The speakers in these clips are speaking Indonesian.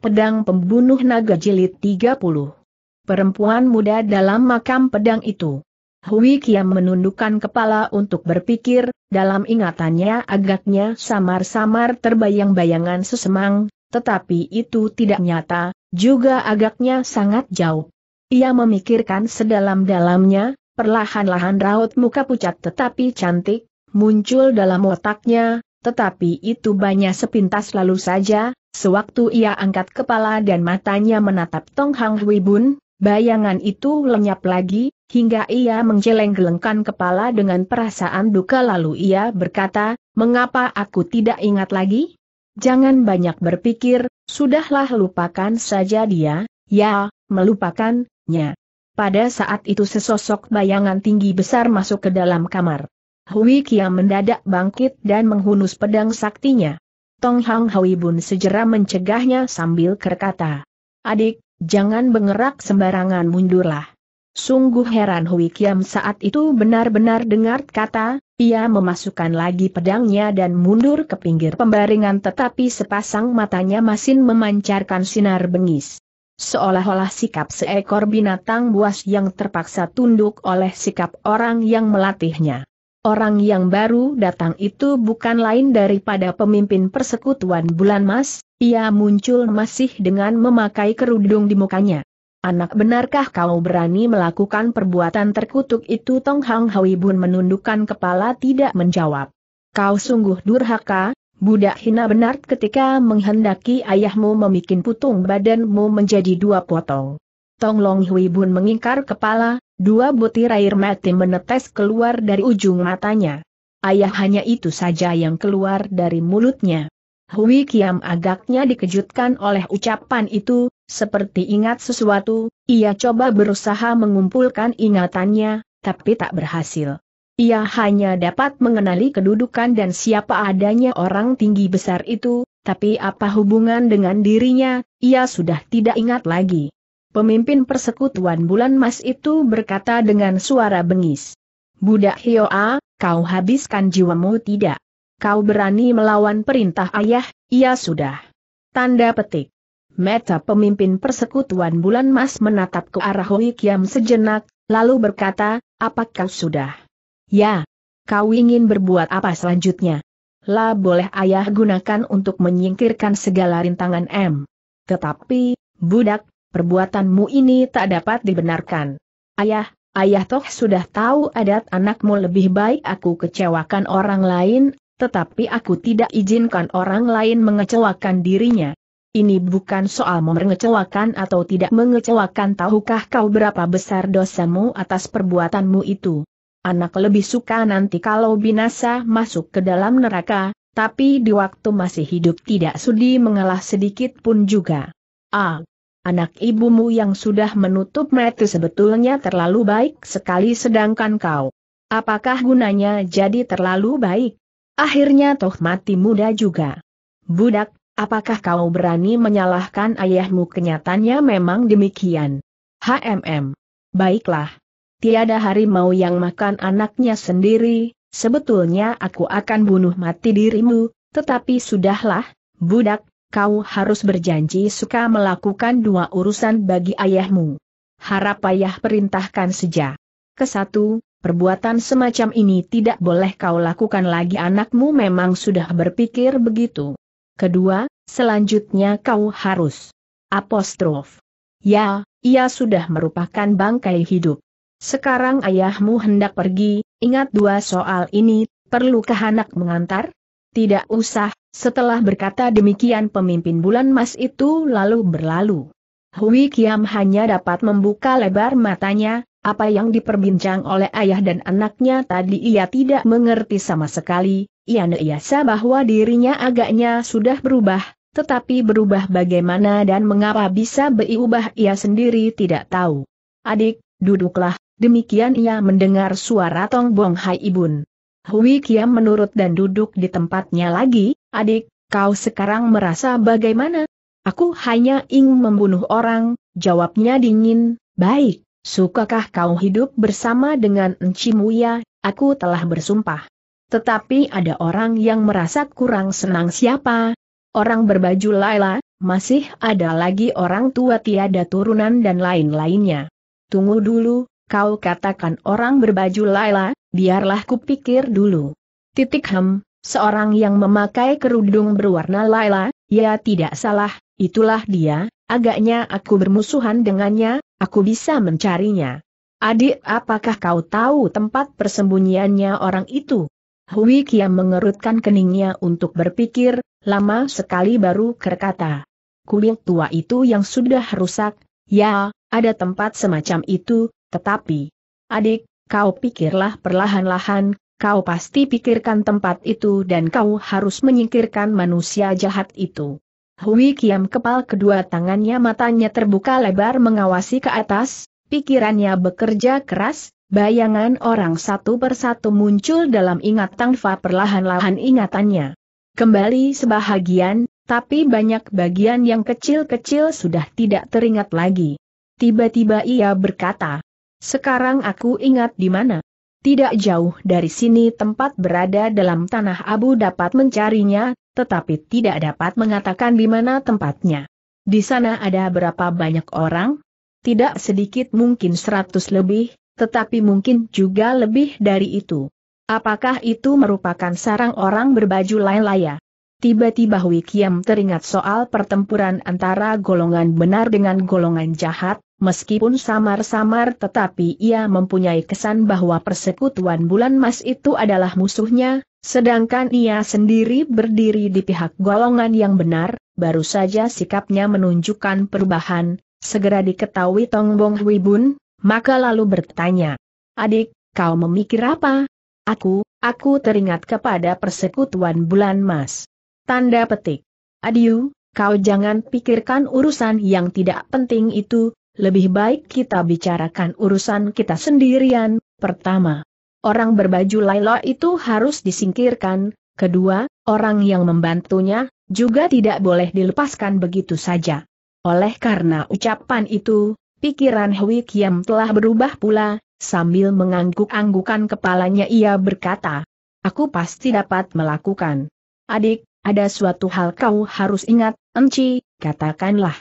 Pedang Pembunuh Naga Jilid 30 Perempuan muda dalam makam pedang itu Hui Kiam menundukkan kepala untuk berpikir, dalam ingatannya agaknya samar-samar terbayang bayangan sesemang, tetapi itu tidak nyata, juga agaknya sangat jauh. Ia memikirkan sedalam-dalamnya, perlahan-lahan raut muka pucat tetapi cantik, muncul dalam otaknya, tetapi itu banyak sepintas lalu saja, Sewaktu ia angkat kepala dan matanya menatap Tong Hang Hui Bun, bayangan itu lenyap lagi, hingga ia menggeleng-gelengkan kepala dengan perasaan duka lalu ia berkata, mengapa aku tidak ingat lagi? Jangan banyak berpikir, sudahlah lupakan saja dia, ya, melupakannya. Pada saat itu sesosok bayangan tinggi besar masuk ke dalam kamar. Hui Kia mendadak bangkit dan menghunus pedang saktinya. Tong Hang Hui Bun segera mencegahnya sambil berkata, Adik, jangan bergerak sembarangan mundurlah. Sungguh heran Hui Kiam saat itu benar-benar dengar kata, ia memasukkan lagi pedangnya dan mundur ke pinggir pembaringan tetapi sepasang matanya masih memancarkan sinar bengis. Seolah-olah sikap seekor binatang buas yang terpaksa tunduk oleh sikap orang yang melatihnya. Orang yang baru datang itu bukan lain daripada pemimpin persekutuan Bulan Mas, ia muncul masih dengan memakai kerudung di mukanya. Anak benarkah kau berani melakukan perbuatan terkutuk itu Tong Hang Hui Bun menundukkan kepala tidak menjawab. Kau sungguh durhaka, budak hina benar ketika menghendaki ayahmu memikin putung badanmu menjadi dua potong. Tong Long Hui Bun mengingkar kepala, Dua butir air mati menetes keluar dari ujung matanya. Ayah hanya itu saja yang keluar dari mulutnya. Hui Kiam agaknya dikejutkan oleh ucapan itu, seperti ingat sesuatu, ia coba berusaha mengumpulkan ingatannya, tapi tak berhasil. Ia hanya dapat mengenali kedudukan dan siapa adanya orang tinggi besar itu, tapi apa hubungan dengan dirinya, ia sudah tidak ingat lagi. Pemimpin persekutuan bulan mas itu berkata dengan suara bengis. Budak Hioa, kau habiskan jiwamu tidak? Kau berani melawan perintah ayah, iya sudah. Tanda petik. Meta pemimpin persekutuan bulan mas menatap ke arah Hui Kiam sejenak, lalu berkata, apakah sudah? Ya. Kau ingin berbuat apa selanjutnya? Lah boleh ayah gunakan untuk menyingkirkan segala rintangan M. Tetapi, budak, perbuatanmu ini tak dapat dibenarkan. Ayah, ayah toh sudah tahu adat anakmu lebih baik aku kecewakan orang lain, tetapi aku tidak izinkan orang lain mengecewakan dirinya. Ini bukan soal mengecewakan atau tidak mengecewakan tahukah kau berapa besar dosamu atas perbuatanmu itu. Anak lebih suka nanti kalau binasa masuk ke dalam neraka, tapi di waktu masih hidup tidak sudi mengalah sedikit pun juga. Ah, Anak ibumu yang sudah menutup mata sebetulnya terlalu baik sekali sedangkan kau. Apakah gunanya jadi terlalu baik? Akhirnya toh mati muda juga. Budak, apakah kau berani menyalahkan ayahmu kenyataannya memang demikian? HMM. Baiklah. Tiada harimau yang makan anaknya sendiri, sebetulnya aku akan bunuh mati dirimu, tetapi sudahlah, budak, kau harus berjanji suka melakukan dua urusan bagi ayahmu. Harap ayah perintahkan saja. Kesatu, perbuatan semacam ini tidak boleh kau lakukan lagi anakmu memang sudah berpikir begitu. Kedua, selanjutnya kau harus. Apostrof. Ya, ia sudah merupakan bangkai hidup. Sekarang ayahmu hendak pergi, ingat dua soal ini, perlukah anak mengantar? Tidak usah, setelah berkata demikian pemimpin bulan mas itu lalu berlalu. Hui Kiam hanya dapat membuka lebar matanya, apa yang diperbincang oleh ayah dan anaknya tadi ia tidak mengerti sama sekali, ia neiasa bahwa dirinya agaknya sudah berubah, tetapi berubah bagaimana dan mengapa bisa berubah ia sendiri tidak tahu. Adik, duduklah, demikian ia mendengar suara Tong Bong Hai Ibun. Hui Kiam menurut dan duduk di tempatnya lagi, adik, kau sekarang merasa bagaimana? Aku hanya ingin membunuh orang, jawabnya dingin, baik, sukakah kau hidup bersama dengan Encimuya, aku telah bersumpah. Tetapi ada orang yang merasa kurang senang siapa? Orang berbaju Laila, masih ada lagi orang tua tiada turunan dan lain-lainnya. Tunggu dulu, kau katakan orang berbaju Laila, biarlah kupikir dulu. Titik hem, seorang yang memakai kerudung berwarna Laila, ya tidak salah, itulah dia, agaknya aku bermusuhan dengannya, aku bisa mencarinya. Adik apakah kau tahu tempat persembunyiannya orang itu? Hui Kia mengerutkan keningnya untuk berpikir, lama sekali baru berkata. Kuil tua itu yang sudah rusak, ya, ada tempat semacam itu, tetapi... Adik, kau pikirlah perlahan-lahan, kau pasti pikirkan tempat itu dan kau harus menyingkirkan manusia jahat itu. Hui Kiam kepal kedua tangannya matanya terbuka lebar mengawasi ke atas, pikirannya bekerja keras, bayangan orang satu persatu muncul dalam ingat tangfa perlahan-lahan ingatannya. Kembali sebahagian, tapi banyak bagian yang kecil-kecil sudah tidak teringat lagi. Tiba-tiba ia berkata, sekarang aku ingat di mana. Tidak jauh dari sini tempat berada dalam tanah abu dapat mencarinya, tetapi tidak dapat mengatakan di mana tempatnya. Di sana ada berapa banyak orang? Tidak sedikit mungkin seratus lebih, tetapi mungkin juga lebih dari itu. Apakah itu merupakan sarang orang berbaju lain-laya? Tiba-tiba Wikiam teringat soal pertempuran antara golongan benar dengan golongan jahat, Meskipun samar-samar tetapi ia mempunyai kesan bahwa persekutuan bulan mas itu adalah musuhnya, sedangkan ia sendiri berdiri di pihak golongan yang benar, baru saja sikapnya menunjukkan perubahan, segera diketahui Tong Bong Hui Bun, maka lalu bertanya, Adik, kau memikir apa? Aku, aku teringat kepada persekutuan bulan mas. Tanda petik. Adiu, kau jangan pikirkan urusan yang tidak penting itu, lebih baik kita bicarakan urusan kita sendirian, pertama. Orang berbaju Laila itu harus disingkirkan, kedua, orang yang membantunya, juga tidak boleh dilepaskan begitu saja. Oleh karena ucapan itu, pikiran Hui Kiam telah berubah pula, sambil mengangguk-anggukan kepalanya ia berkata, Aku pasti dapat melakukan. Adik, ada suatu hal kau harus ingat, Enci, katakanlah.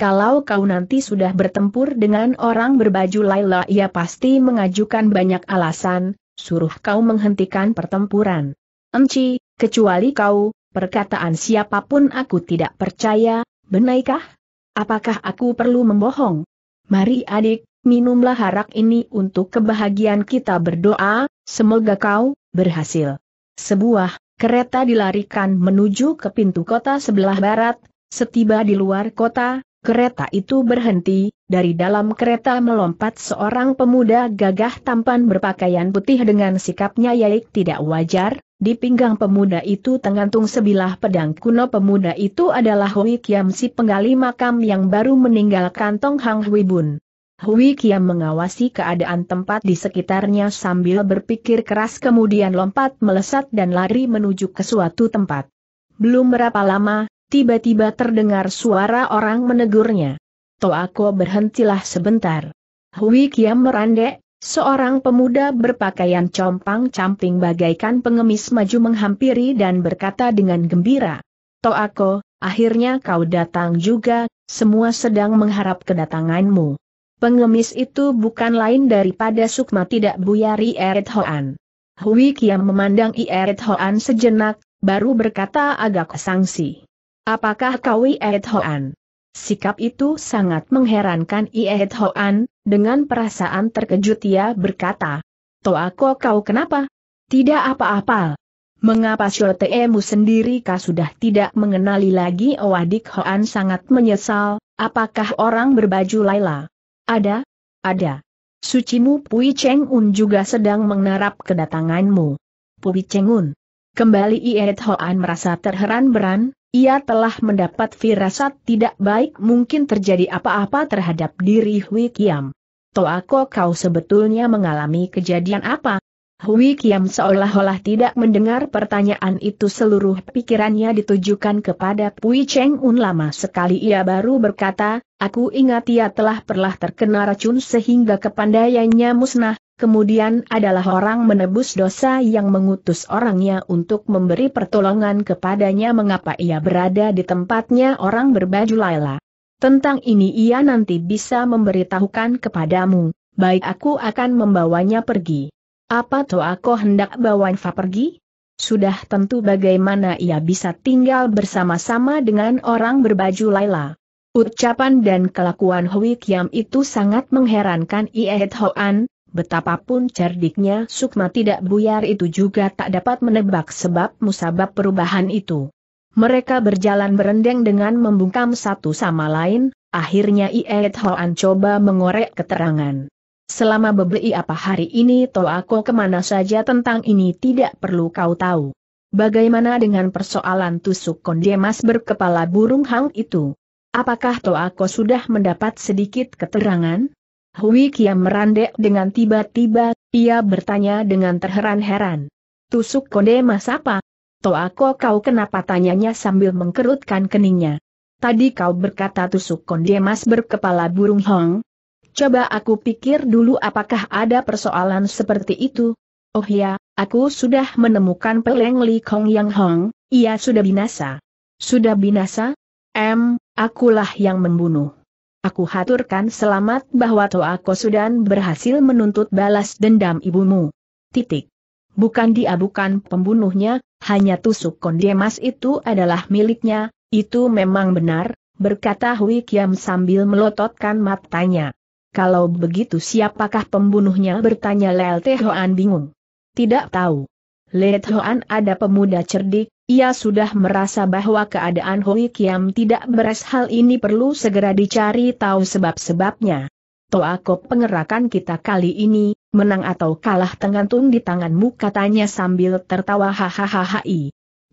Kalau kau nanti sudah bertempur dengan orang berbaju Laila ia pasti mengajukan banyak alasan, suruh kau menghentikan pertempuran. Enci, kecuali kau, perkataan siapapun aku tidak percaya, benaikah? Apakah aku perlu membohong? Mari adik, minumlah harak ini untuk kebahagiaan kita berdoa, semoga kau, berhasil. Sebuah, kereta dilarikan menuju ke pintu kota sebelah barat, setiba di luar kota, Kereta itu berhenti, dari dalam kereta melompat seorang pemuda gagah tampan berpakaian putih dengan sikapnya yaik tidak wajar, di pinggang pemuda itu tengantung sebilah pedang kuno pemuda itu adalah Hui Kiam si penggali makam yang baru meninggal kantong Hang Hui Bun. Hui Kiam mengawasi keadaan tempat di sekitarnya sambil berpikir keras kemudian lompat melesat dan lari menuju ke suatu tempat. Belum berapa lama, tiba-tiba terdengar suara orang menegurnya. Toako berhentilah sebentar. Hui Kiam merandek, seorang pemuda berpakaian compang-camping bagaikan pengemis maju menghampiri dan berkata dengan gembira. Toako, akhirnya kau datang juga, semua sedang mengharap kedatanganmu. Pengemis itu bukan lain daripada Sukma tidak buyari Eret Hoan. Hui Kiam memandang Eret Hoan sejenak, baru berkata agak sangsi. Apakah kau Ied Hoan? Sikap itu sangat mengherankan Ied Hoan, dengan perasaan terkejut ia berkata. Toako kau kenapa? Tidak apa-apa. Mengapa Shoteemu sendiri kau sudah tidak mengenali lagi Owadik Hoan sangat menyesal, apakah orang berbaju Laila? Ada? Ada. Sucimu Pui Cheng Un juga sedang mengharap kedatanganmu. Pui Cheng Un. Kembali Ied Hoan merasa terheran-beran, ia telah mendapat firasat tidak baik mungkin terjadi apa-apa terhadap diri Hui Kiam. Toako kau sebetulnya mengalami kejadian apa? Hui Kiam seolah-olah tidak mendengar pertanyaan itu seluruh pikirannya ditujukan kepada Pui Cheng Un lama sekali ia baru berkata, aku ingat ia telah perlah terkena racun sehingga kepandaiannya musnah, kemudian adalah orang menebus dosa yang mengutus orangnya untuk memberi pertolongan kepadanya mengapa ia berada di tempatnya orang berbaju laila. Tentang ini ia nanti bisa memberitahukan kepadamu, baik aku akan membawanya pergi. Apa toh aku hendak bawa Fa pergi? Sudah tentu bagaimana ia bisa tinggal bersama-sama dengan orang berbaju laila. Ucapan dan kelakuan Hui Kiam itu sangat mengherankan Iet Hoan, Betapapun cerdiknya Sukma tidak buyar itu juga tak dapat menebak sebab musabab perubahan itu. Mereka berjalan berendeng dengan membungkam satu sama lain, akhirnya Iet Hoan coba mengorek keterangan. Selama beberapa hari ini Toako kemana saja tentang ini tidak perlu kau tahu. Bagaimana dengan persoalan tusuk kondemas berkepala burung hang itu? Apakah Toako sudah mendapat sedikit keterangan? Hui Kiam merandek dengan tiba-tiba, ia bertanya dengan terheran-heran. Tusuk konde mas apa? aku kau kenapa tanyanya sambil mengkerutkan keningnya. Tadi kau berkata tusuk konde mas berkepala burung hong. Coba aku pikir dulu apakah ada persoalan seperti itu. Oh ya, aku sudah menemukan peleng Li Kong Yang Hong, ia sudah binasa. Sudah binasa? Em, akulah yang membunuh. Aku haturkan selamat bahwa Toa Sudan berhasil menuntut balas dendam ibumu. Titik. Bukan dia bukan pembunuhnya, hanya tusuk kondemas itu adalah miliknya, itu memang benar, berkata Hui Kiam sambil melototkan matanya. Kalau begitu siapakah pembunuhnya bertanya Lel Tehoan bingung. Tidak tahu. Lihat Hoan ada pemuda cerdik, ia sudah merasa bahwa keadaan Hui Kiam tidak beres hal ini perlu segera dicari tahu sebab-sebabnya. Toako pengerakan kita kali ini, menang atau kalah tengantung di tanganmu katanya sambil tertawa hahaha.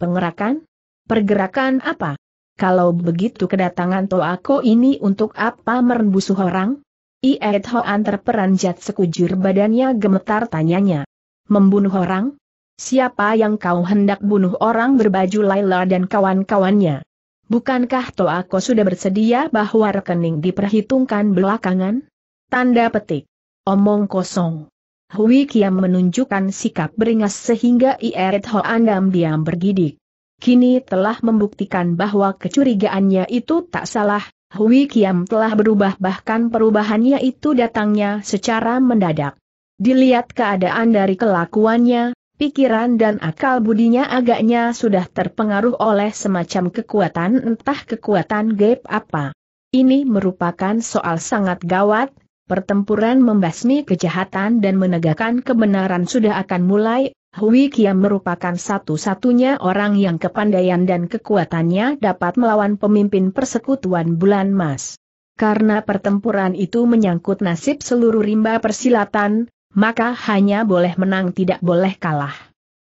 Pengerakan? Pergerakan apa? Kalau begitu kedatangan Toako ini untuk apa merembus orang? Iet Hoan terperanjat sekujur badannya gemetar tanyanya. Membunuh orang? Siapa yang kau hendak bunuh orang berbaju Laila dan kawan-kawannya? Bukankah Toako sudah bersedia bahwa rekening diperhitungkan belakangan? Tanda petik. Omong kosong. Hui Kiam menunjukkan sikap beringas sehingga Ieret Andam diam bergidik. Kini telah membuktikan bahwa kecurigaannya itu tak salah, Hui Kiam telah berubah bahkan perubahannya itu datangnya secara mendadak. Dilihat keadaan dari kelakuannya, Pikiran dan akal budinya agaknya sudah terpengaruh oleh semacam kekuatan entah kekuatan gaib apa. Ini merupakan soal sangat gawat, pertempuran membasmi kejahatan dan menegakkan kebenaran sudah akan mulai, Hui Kiam merupakan satu-satunya orang yang kepandaian dan kekuatannya dapat melawan pemimpin persekutuan bulan mas. Karena pertempuran itu menyangkut nasib seluruh rimba persilatan, maka hanya boleh menang tidak boleh kalah.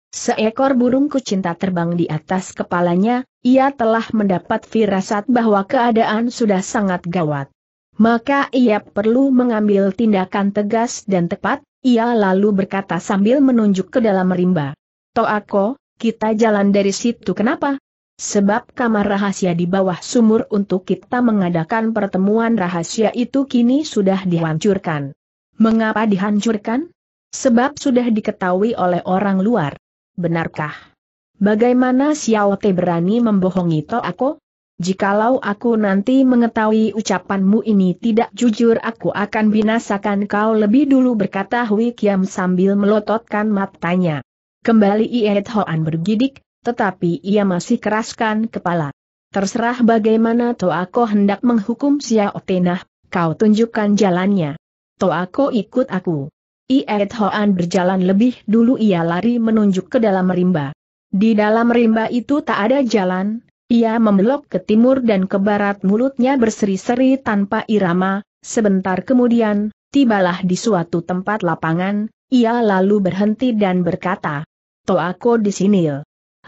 Seekor burung kucinta terbang di atas kepalanya, ia telah mendapat firasat bahwa keadaan sudah sangat gawat. Maka ia perlu mengambil tindakan tegas dan tepat, ia lalu berkata sambil menunjuk ke dalam rimba. Toako, kita jalan dari situ kenapa? Sebab kamar rahasia di bawah sumur untuk kita mengadakan pertemuan rahasia itu kini sudah dihancurkan. Mengapa dihancurkan? Sebab sudah diketahui oleh orang luar. Benarkah? Bagaimana Xiao Te berani membohongi To aku? Jikalau aku nanti mengetahui ucapanmu ini tidak jujur aku akan binasakan kau lebih dulu berkata Hui Kiam sambil melototkan matanya. Kembali Iet Hoan bergidik, tetapi ia masih keraskan kepala. Terserah bagaimana To aku hendak menghukum Xiao Te nah, kau tunjukkan jalannya. Toako ikut aku. Iet Hoan berjalan lebih dulu ia lari menunjuk ke dalam rimba. Di dalam rimba itu tak ada jalan, ia membelok ke timur dan ke barat mulutnya berseri-seri tanpa irama, sebentar kemudian, tibalah di suatu tempat lapangan, ia lalu berhenti dan berkata, Toako di sini.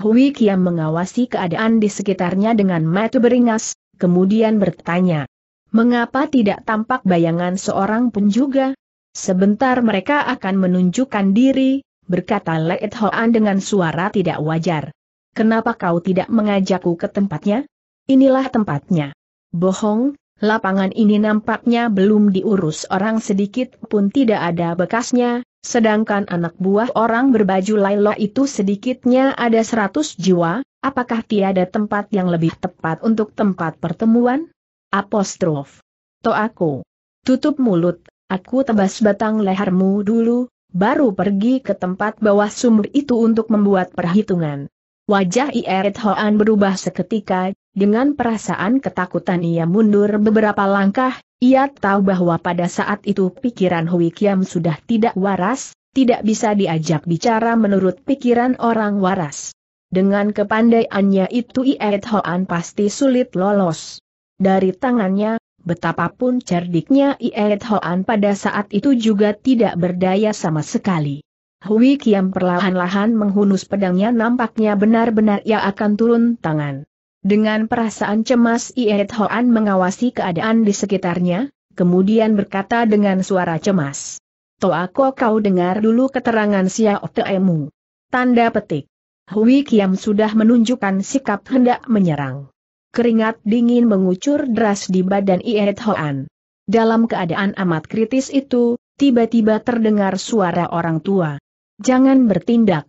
Hui Kiam mengawasi keadaan di sekitarnya dengan mata beringas, kemudian bertanya, Mengapa tidak tampak bayangan seorang pun juga? Sebentar mereka akan menunjukkan diri, berkata Leet Hoan dengan suara tidak wajar. Kenapa kau tidak mengajakku ke tempatnya? Inilah tempatnya. Bohong, lapangan ini nampaknya belum diurus orang sedikit pun tidak ada bekasnya, sedangkan anak buah orang berbaju Laila itu sedikitnya ada seratus jiwa, apakah tiada tempat yang lebih tepat untuk tempat pertemuan? Apostrof. To aku. Tutup mulut, aku tebas batang lehermu dulu, baru pergi ke tempat bawah sumur itu untuk membuat perhitungan. Wajah Ieret Hoan berubah seketika, dengan perasaan ketakutan ia mundur beberapa langkah, ia tahu bahwa pada saat itu pikiran Hui Kiam sudah tidak waras, tidak bisa diajak bicara menurut pikiran orang waras. Dengan kepandaiannya itu Ieret Hoan pasti sulit lolos dari tangannya, betapapun cerdiknya Iet Hoan pada saat itu juga tidak berdaya sama sekali. Hui Kiam perlahan-lahan menghunus pedangnya nampaknya benar-benar ia akan turun tangan. Dengan perasaan cemas Iet Hoan mengawasi keadaan di sekitarnya, kemudian berkata dengan suara cemas. Toako kau dengar dulu keterangan Xiao Teemu. Tanda petik. Hui Kiam sudah menunjukkan sikap hendak menyerang keringat dingin mengucur deras di badan Iet Hoan. Dalam keadaan amat kritis itu, tiba-tiba terdengar suara orang tua. Jangan bertindak.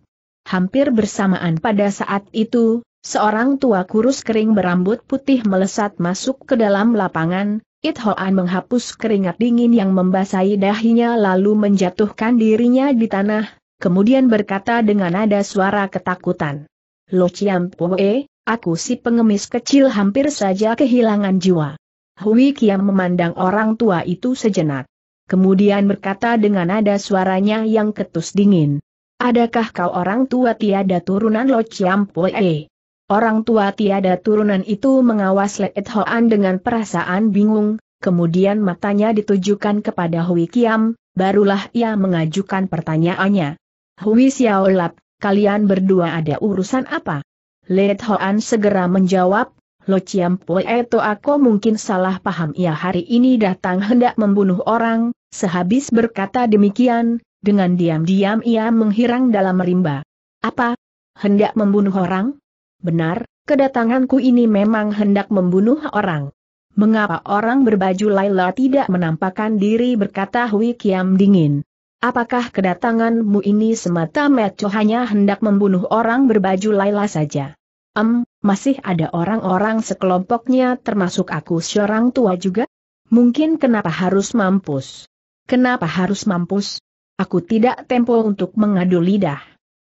Hampir bersamaan pada saat itu, seorang tua kurus kering berambut putih melesat masuk ke dalam lapangan, It Hoan menghapus keringat dingin yang membasahi dahinya lalu menjatuhkan dirinya di tanah, kemudian berkata dengan nada suara ketakutan. Lo Chiam Pue, Aku si pengemis kecil hampir saja kehilangan jiwa. Hui Kiam memandang orang tua itu sejenak. Kemudian berkata dengan nada suaranya yang ketus dingin. Adakah kau orang tua tiada turunan Lo Chiam Poe? Orang tua tiada turunan itu mengawas Leet Hoan dengan perasaan bingung, kemudian matanya ditujukan kepada Hui Kiam, barulah ia mengajukan pertanyaannya. Hui Xiaolap, kalian berdua ada urusan apa? Le Hoan segera menjawab, Lo Chiam Pue itu aku mungkin salah paham ia hari ini datang hendak membunuh orang, sehabis berkata demikian, dengan diam-diam ia menghirang dalam rimba. Apa? Hendak membunuh orang? Benar, kedatanganku ini memang hendak membunuh orang. Mengapa orang berbaju Laila tidak menampakkan diri berkata Hui Kiam dingin. Apakah kedatanganmu ini semata-mata hanya hendak membunuh orang berbaju Laila saja? Em, masih ada orang-orang sekelompoknya termasuk aku seorang tua juga? Mungkin kenapa harus mampus? Kenapa harus mampus? Aku tidak tempo untuk mengadu lidah.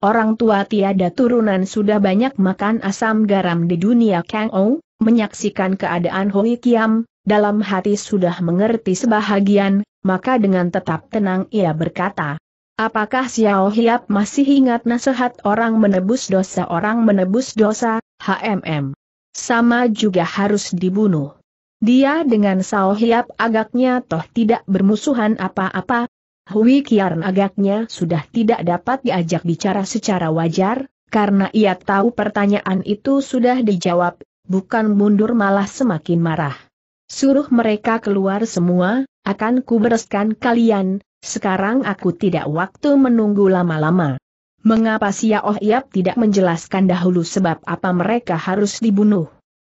Orang tua tiada turunan sudah banyak makan asam garam di dunia Kang Ou, menyaksikan keadaan Hoi Kiam, dalam hati sudah mengerti sebahagian, maka dengan tetap tenang ia berkata, Apakah Xiao Hiap masih ingat nasihat orang menebus dosa orang menebus dosa, HMM? Sama juga harus dibunuh. Dia dengan Xiao Hiap agaknya toh tidak bermusuhan apa-apa, Hui Kiaran agaknya sudah tidak dapat diajak bicara secara wajar, karena ia tahu pertanyaan itu sudah dijawab, bukan mundur malah semakin marah. Suruh mereka keluar semua, akan kubereskan kalian, sekarang aku tidak waktu menunggu lama-lama. Mengapa Sia Oh Yap tidak menjelaskan dahulu sebab apa mereka harus dibunuh?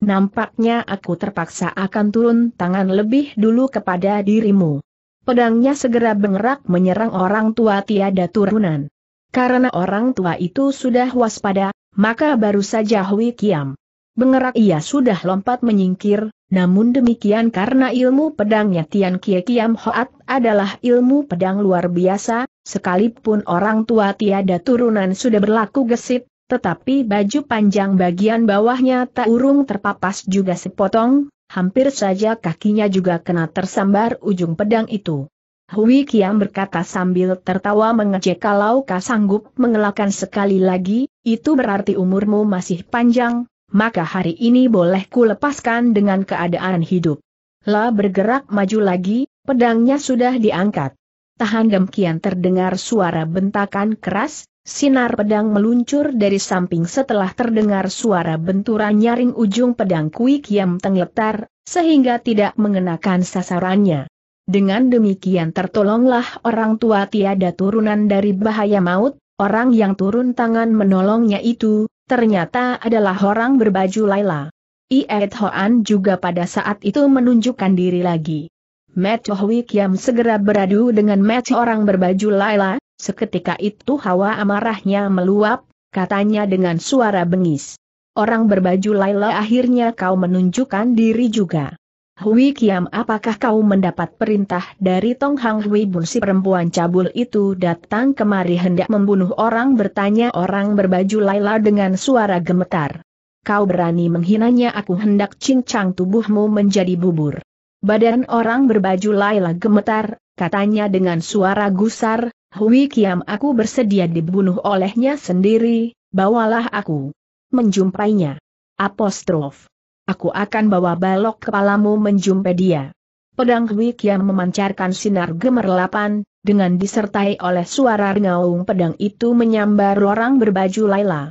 Nampaknya aku terpaksa akan turun tangan lebih dulu kepada dirimu. Pedangnya segera bengerak menyerang orang tua tiada turunan. Karena orang tua itu sudah waspada, maka baru saja Hui Kiam Bengerak ia sudah lompat menyingkir, namun demikian karena ilmu pedangnya Tian Kie Kiam Hoat adalah ilmu pedang luar biasa, sekalipun orang tua tiada turunan sudah berlaku gesit, tetapi baju panjang bagian bawahnya tak urung terpapas juga sepotong, hampir saja kakinya juga kena tersambar ujung pedang itu. Hui Kiam berkata sambil tertawa mengejek kalau kau sanggup mengelakkan sekali lagi, itu berarti umurmu masih panjang, maka hari ini boleh ku lepaskan dengan keadaan hidup. La bergerak maju lagi, pedangnya sudah diangkat. Tahan demikian terdengar suara bentakan keras, sinar pedang meluncur dari samping setelah terdengar suara benturan nyaring ujung pedang kui kiam tengletar, sehingga tidak mengenakan sasarannya. Dengan demikian tertolonglah orang tua tiada turunan dari bahaya maut, orang yang turun tangan menolongnya itu, Ternyata adalah orang berbaju Laila. Iet Hoan juga pada saat itu menunjukkan diri lagi. Matt Chohui Kiam segera beradu dengan Matt orang berbaju Laila, seketika itu hawa amarahnya meluap, katanya dengan suara bengis. Orang berbaju Laila akhirnya kau menunjukkan diri juga. Hui Kiam apakah kau mendapat perintah dari Tong Hang Hui Bun si perempuan cabul itu datang kemari hendak membunuh orang bertanya orang berbaju Laila dengan suara gemetar. Kau berani menghinanya aku hendak cincang tubuhmu menjadi bubur. Badan orang berbaju Laila gemetar, katanya dengan suara gusar, Hui Kiam aku bersedia dibunuh olehnya sendiri, bawalah aku. Menjumpainya. Apostrof aku akan bawa balok kepalamu menjumpai dia. Pedang Hui Kiam memancarkan sinar gemerlapan, dengan disertai oleh suara rengaung pedang itu menyambar orang berbaju Laila.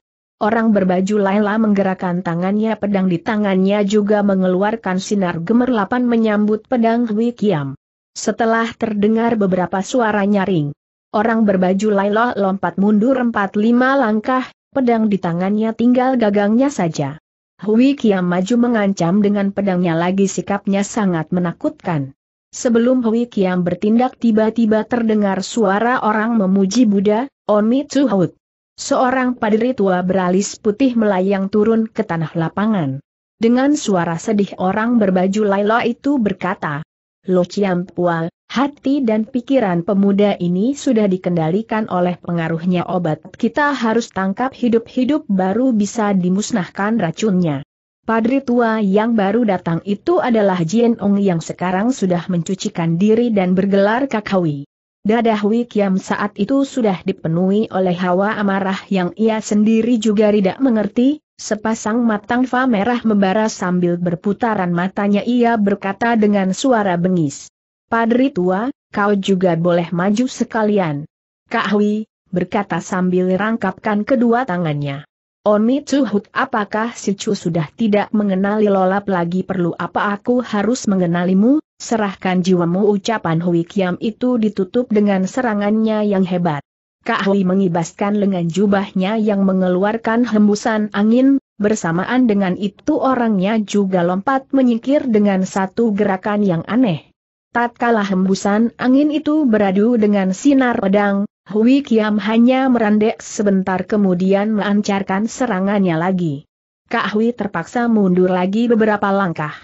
Orang berbaju Laila menggerakkan tangannya pedang di tangannya juga mengeluarkan sinar gemerlapan menyambut pedang Hui Kiam. Setelah terdengar beberapa suara nyaring, orang berbaju Laila lompat mundur 4-5 langkah, pedang di tangannya tinggal gagangnya saja. Hui Kiam maju mengancam dengan pedangnya lagi sikapnya sangat menakutkan. Sebelum Hui Kiam bertindak tiba-tiba terdengar suara orang memuji Buddha, Oni Tsuhut. Seorang padri tua beralis putih melayang turun ke tanah lapangan. Dengan suara sedih orang berbaju Laila itu berkata, Lo Chiam Pual, Hati dan pikiran pemuda ini sudah dikendalikan oleh pengaruhnya obat. Kita harus tangkap hidup-hidup baru bisa dimusnahkan racunnya. Padri tua yang baru datang itu adalah Jien Ong yang sekarang sudah mencucikan diri dan bergelar kakawi. Dadah Wik Kiam saat itu sudah dipenuhi oleh hawa amarah yang ia sendiri juga tidak mengerti, sepasang matang fa merah membara sambil berputaran matanya ia berkata dengan suara bengis. Padri tua, kau juga boleh maju sekalian. Kak Hui, berkata sambil rangkapkan kedua tangannya. Oni Chuhut apakah si Chu sudah tidak mengenali Lolap lagi perlu apa aku harus mengenalimu, serahkan jiwamu ucapan Hui Kiam itu ditutup dengan serangannya yang hebat. Kak Hui mengibaskan lengan jubahnya yang mengeluarkan hembusan angin, bersamaan dengan itu orangnya juga lompat menyingkir dengan satu gerakan yang aneh. Tatkala hembusan angin itu beradu dengan sinar pedang, Hui Kiam hanya merendek sebentar kemudian melancarkan serangannya lagi. Kak Hui terpaksa mundur lagi beberapa langkah.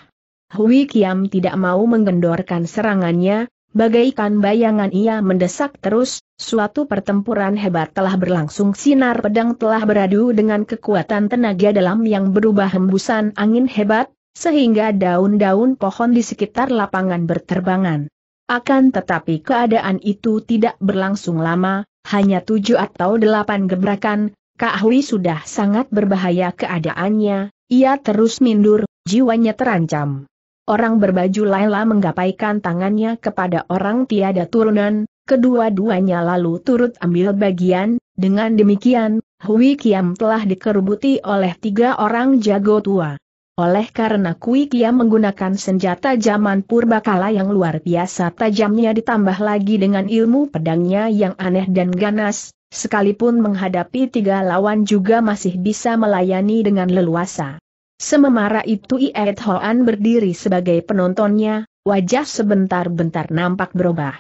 Hui Kiam tidak mau menggendorkan serangannya, bagaikan bayangan ia mendesak terus, suatu pertempuran hebat telah berlangsung sinar pedang telah beradu dengan kekuatan tenaga dalam yang berubah hembusan angin hebat, sehingga daun-daun pohon di sekitar lapangan berterbangan. Akan tetapi keadaan itu tidak berlangsung lama, hanya tujuh atau delapan gebrakan, Kak Hui sudah sangat berbahaya keadaannya, ia terus mindur, jiwanya terancam. Orang berbaju Laila menggapaikan tangannya kepada orang tiada turunan, kedua-duanya lalu turut ambil bagian, dengan demikian, Hui Kiam telah dikerubuti oleh tiga orang jago tua. Oleh karena Kui Kia menggunakan senjata zaman purbakala yang luar biasa tajamnya ditambah lagi dengan ilmu pedangnya yang aneh dan ganas, sekalipun menghadapi tiga lawan juga masih bisa melayani dengan leluasa. Sememara itu Iet Hoan berdiri sebagai penontonnya, wajah sebentar-bentar nampak berubah.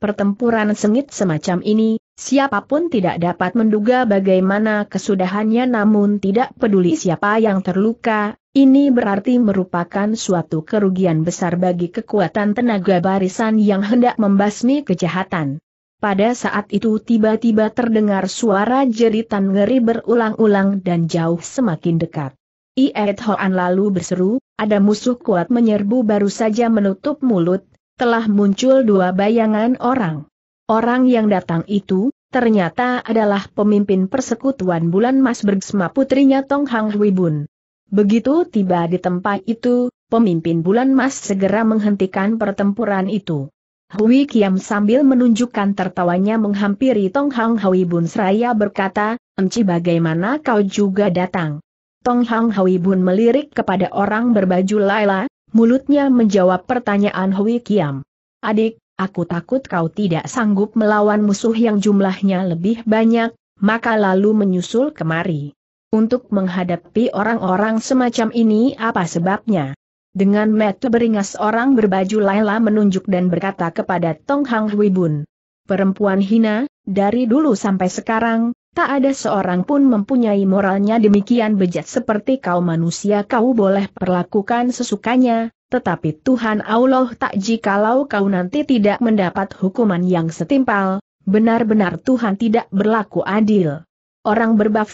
Pertempuran sengit semacam ini, Siapapun tidak dapat menduga bagaimana kesudahannya namun tidak peduli siapa yang terluka, ini berarti merupakan suatu kerugian besar bagi kekuatan tenaga barisan yang hendak membasmi kejahatan. Pada saat itu tiba-tiba terdengar suara jeritan ngeri berulang-ulang dan jauh semakin dekat. Iet Hoan lalu berseru, ada musuh kuat menyerbu baru saja menutup mulut, telah muncul dua bayangan orang. Orang yang datang itu, ternyata adalah pemimpin persekutuan Bulan Mas Bergsma putrinya Tong Hang Bun. Begitu tiba di tempat itu, pemimpin bulan mas segera menghentikan pertempuran itu. Hui Kiam sambil menunjukkan tertawanya menghampiri Tong Hang Hui Bun seraya berkata, Enci bagaimana kau juga datang? Tong Hang Hui Bun melirik kepada orang berbaju Laila, mulutnya menjawab pertanyaan Hui Kiam. Adik, aku takut kau tidak sanggup melawan musuh yang jumlahnya lebih banyak, maka lalu menyusul kemari. Untuk menghadapi orang-orang semacam ini apa sebabnya? Dengan metu beringas orang berbaju Laila menunjuk dan berkata kepada Tong Hang Hui Bun. Perempuan hina, dari dulu sampai sekarang, tak ada seorang pun mempunyai moralnya demikian bejat seperti kau manusia kau boleh perlakukan sesukanya, tetapi Tuhan Allah tak jikalau kau nanti tidak mendapat hukuman yang setimpal, benar-benar Tuhan tidak berlaku adil. Orang berbak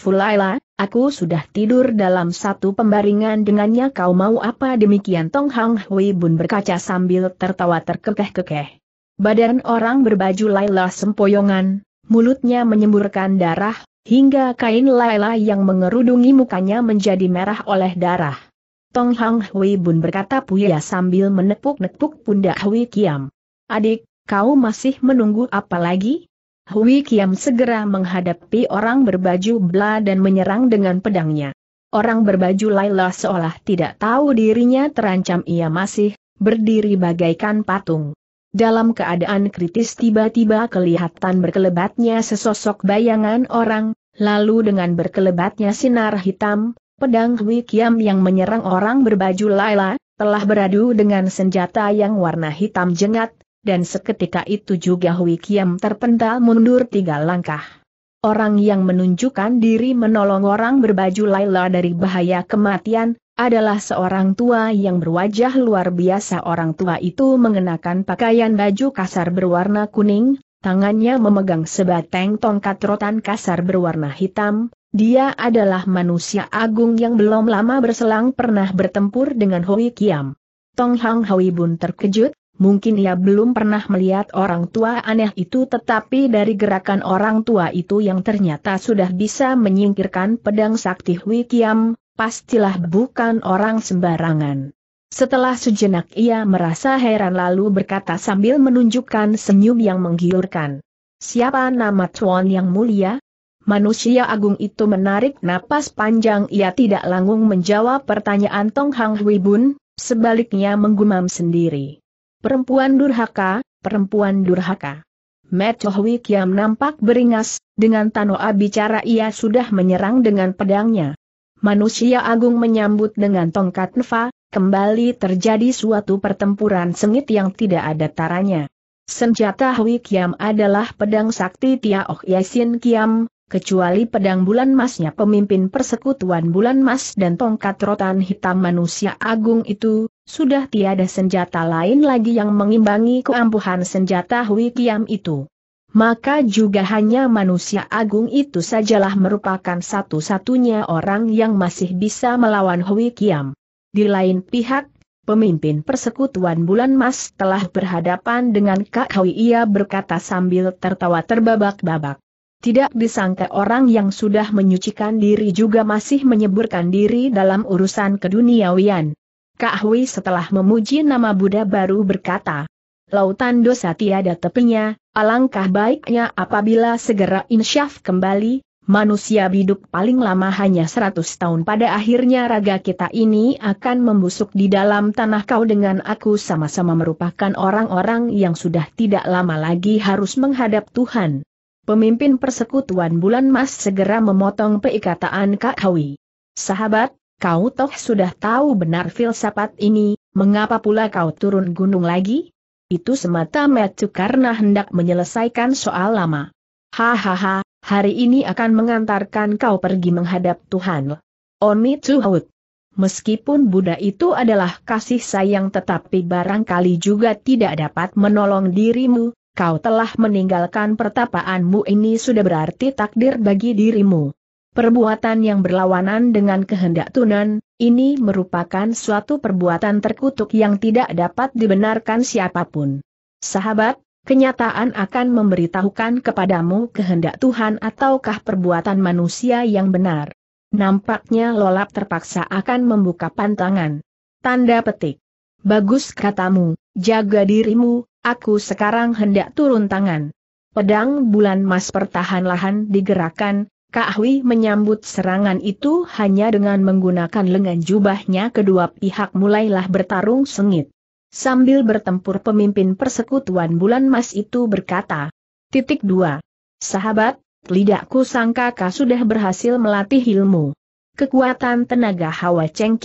aku sudah tidur dalam satu pembaringan dengannya kau mau apa demikian Tong Hang Hui Bun berkaca sambil tertawa terkekeh-kekeh. Badan orang berbaju Laila sempoyongan, mulutnya menyemburkan darah, hingga kain Laila yang mengerudungi mukanya menjadi merah oleh darah. Tong Hang Hui Bun berkata Puya sambil menepuk-nepuk pundak Hui Kiam. Adik, kau masih menunggu apa lagi? Hui Kiam segera menghadapi orang berbaju bla dan menyerang dengan pedangnya. Orang berbaju Laila seolah tidak tahu dirinya terancam ia masih berdiri bagaikan patung. Dalam keadaan kritis tiba-tiba kelihatan berkelebatnya sesosok bayangan orang, lalu dengan berkelebatnya sinar hitam, pedang Hui Kiam yang menyerang orang berbaju Laila, telah beradu dengan senjata yang warna hitam jengat, dan seketika itu juga Hui Kiam terpental mundur tiga langkah. Orang yang menunjukkan diri menolong orang berbaju Laila dari bahaya kematian, adalah seorang tua yang berwajah luar biasa. Orang tua itu mengenakan pakaian baju kasar berwarna kuning, tangannya memegang sebatang tongkat rotan kasar berwarna hitam, dia adalah manusia agung yang belum lama berselang pernah bertempur dengan Hui Kiam. Tong Hang Hui Bun terkejut, Mungkin ia belum pernah melihat orang tua aneh itu tetapi dari gerakan orang tua itu yang ternyata sudah bisa menyingkirkan pedang sakti Hui Kiam, pastilah bukan orang sembarangan. Setelah sejenak ia merasa heran lalu berkata sambil menunjukkan senyum yang menggiurkan. Siapa nama Tuan yang mulia? Manusia agung itu menarik napas panjang ia tidak langung menjawab pertanyaan Tong Hang Hui Bun, sebaliknya menggumam sendiri. Perempuan durhaka, perempuan durhaka. Metohwi Kiam nampak beringas, dengan Tanoa bicara ia sudah menyerang dengan pedangnya. Manusia agung menyambut dengan tongkat nefa, kembali terjadi suatu pertempuran sengit yang tidak ada taranya. Senjata Hwi Kiam adalah pedang sakti Tiaok oh Yasin Kiam, kecuali pedang bulan masnya pemimpin persekutuan bulan mas dan tongkat rotan hitam manusia agung itu, sudah tiada senjata lain lagi yang mengimbangi keampuhan senjata Hui Kiam itu. Maka juga hanya manusia agung itu sajalah merupakan satu-satunya orang yang masih bisa melawan Hui Kiam. Di lain pihak, pemimpin persekutuan Bulan Mas telah berhadapan dengan Kak Hui ia berkata sambil tertawa terbabak-babak. Tidak disangka orang yang sudah menyucikan diri juga masih menyeburkan diri dalam urusan keduniawian. Kak Hui setelah memuji nama Buddha baru berkata, Lautan dosa tiada tepinya, alangkah baiknya apabila segera insyaf kembali, manusia hidup paling lama hanya 100 tahun pada akhirnya raga kita ini akan membusuk di dalam tanah kau dengan aku sama-sama merupakan orang-orang yang sudah tidak lama lagi harus menghadap Tuhan. Pemimpin persekutuan Bulan Mas segera memotong perikataan Kak Hui. Sahabat, Kau toh sudah tahu benar filsafat ini, mengapa pula kau turun gunung lagi? Itu semata-mata karena hendak menyelesaikan soal lama. Hahaha, hari ini akan mengantarkan kau pergi menghadap Tuhan. Oni Tuhut. Meskipun Buddha itu adalah kasih sayang tetapi barangkali juga tidak dapat menolong dirimu, kau telah meninggalkan pertapaanmu ini sudah berarti takdir bagi dirimu. Perbuatan yang berlawanan dengan kehendak Tunan, ini merupakan suatu perbuatan terkutuk yang tidak dapat dibenarkan siapapun. Sahabat, kenyataan akan memberitahukan kepadamu kehendak Tuhan ataukah perbuatan manusia yang benar. Nampaknya lolap terpaksa akan membuka pantangan. Tanda petik. Bagus katamu, jaga dirimu, aku sekarang hendak turun tangan. Pedang bulan mas pertahan lahan digerakkan, Kak Hui menyambut serangan itu hanya dengan menggunakan lengan jubahnya kedua pihak mulailah bertarung sengit. Sambil bertempur pemimpin persekutuan bulan mas itu berkata. Titik 2. Sahabat, lidahku sangka kau sudah berhasil melatih ilmu. Kekuatan tenaga hawa Cheng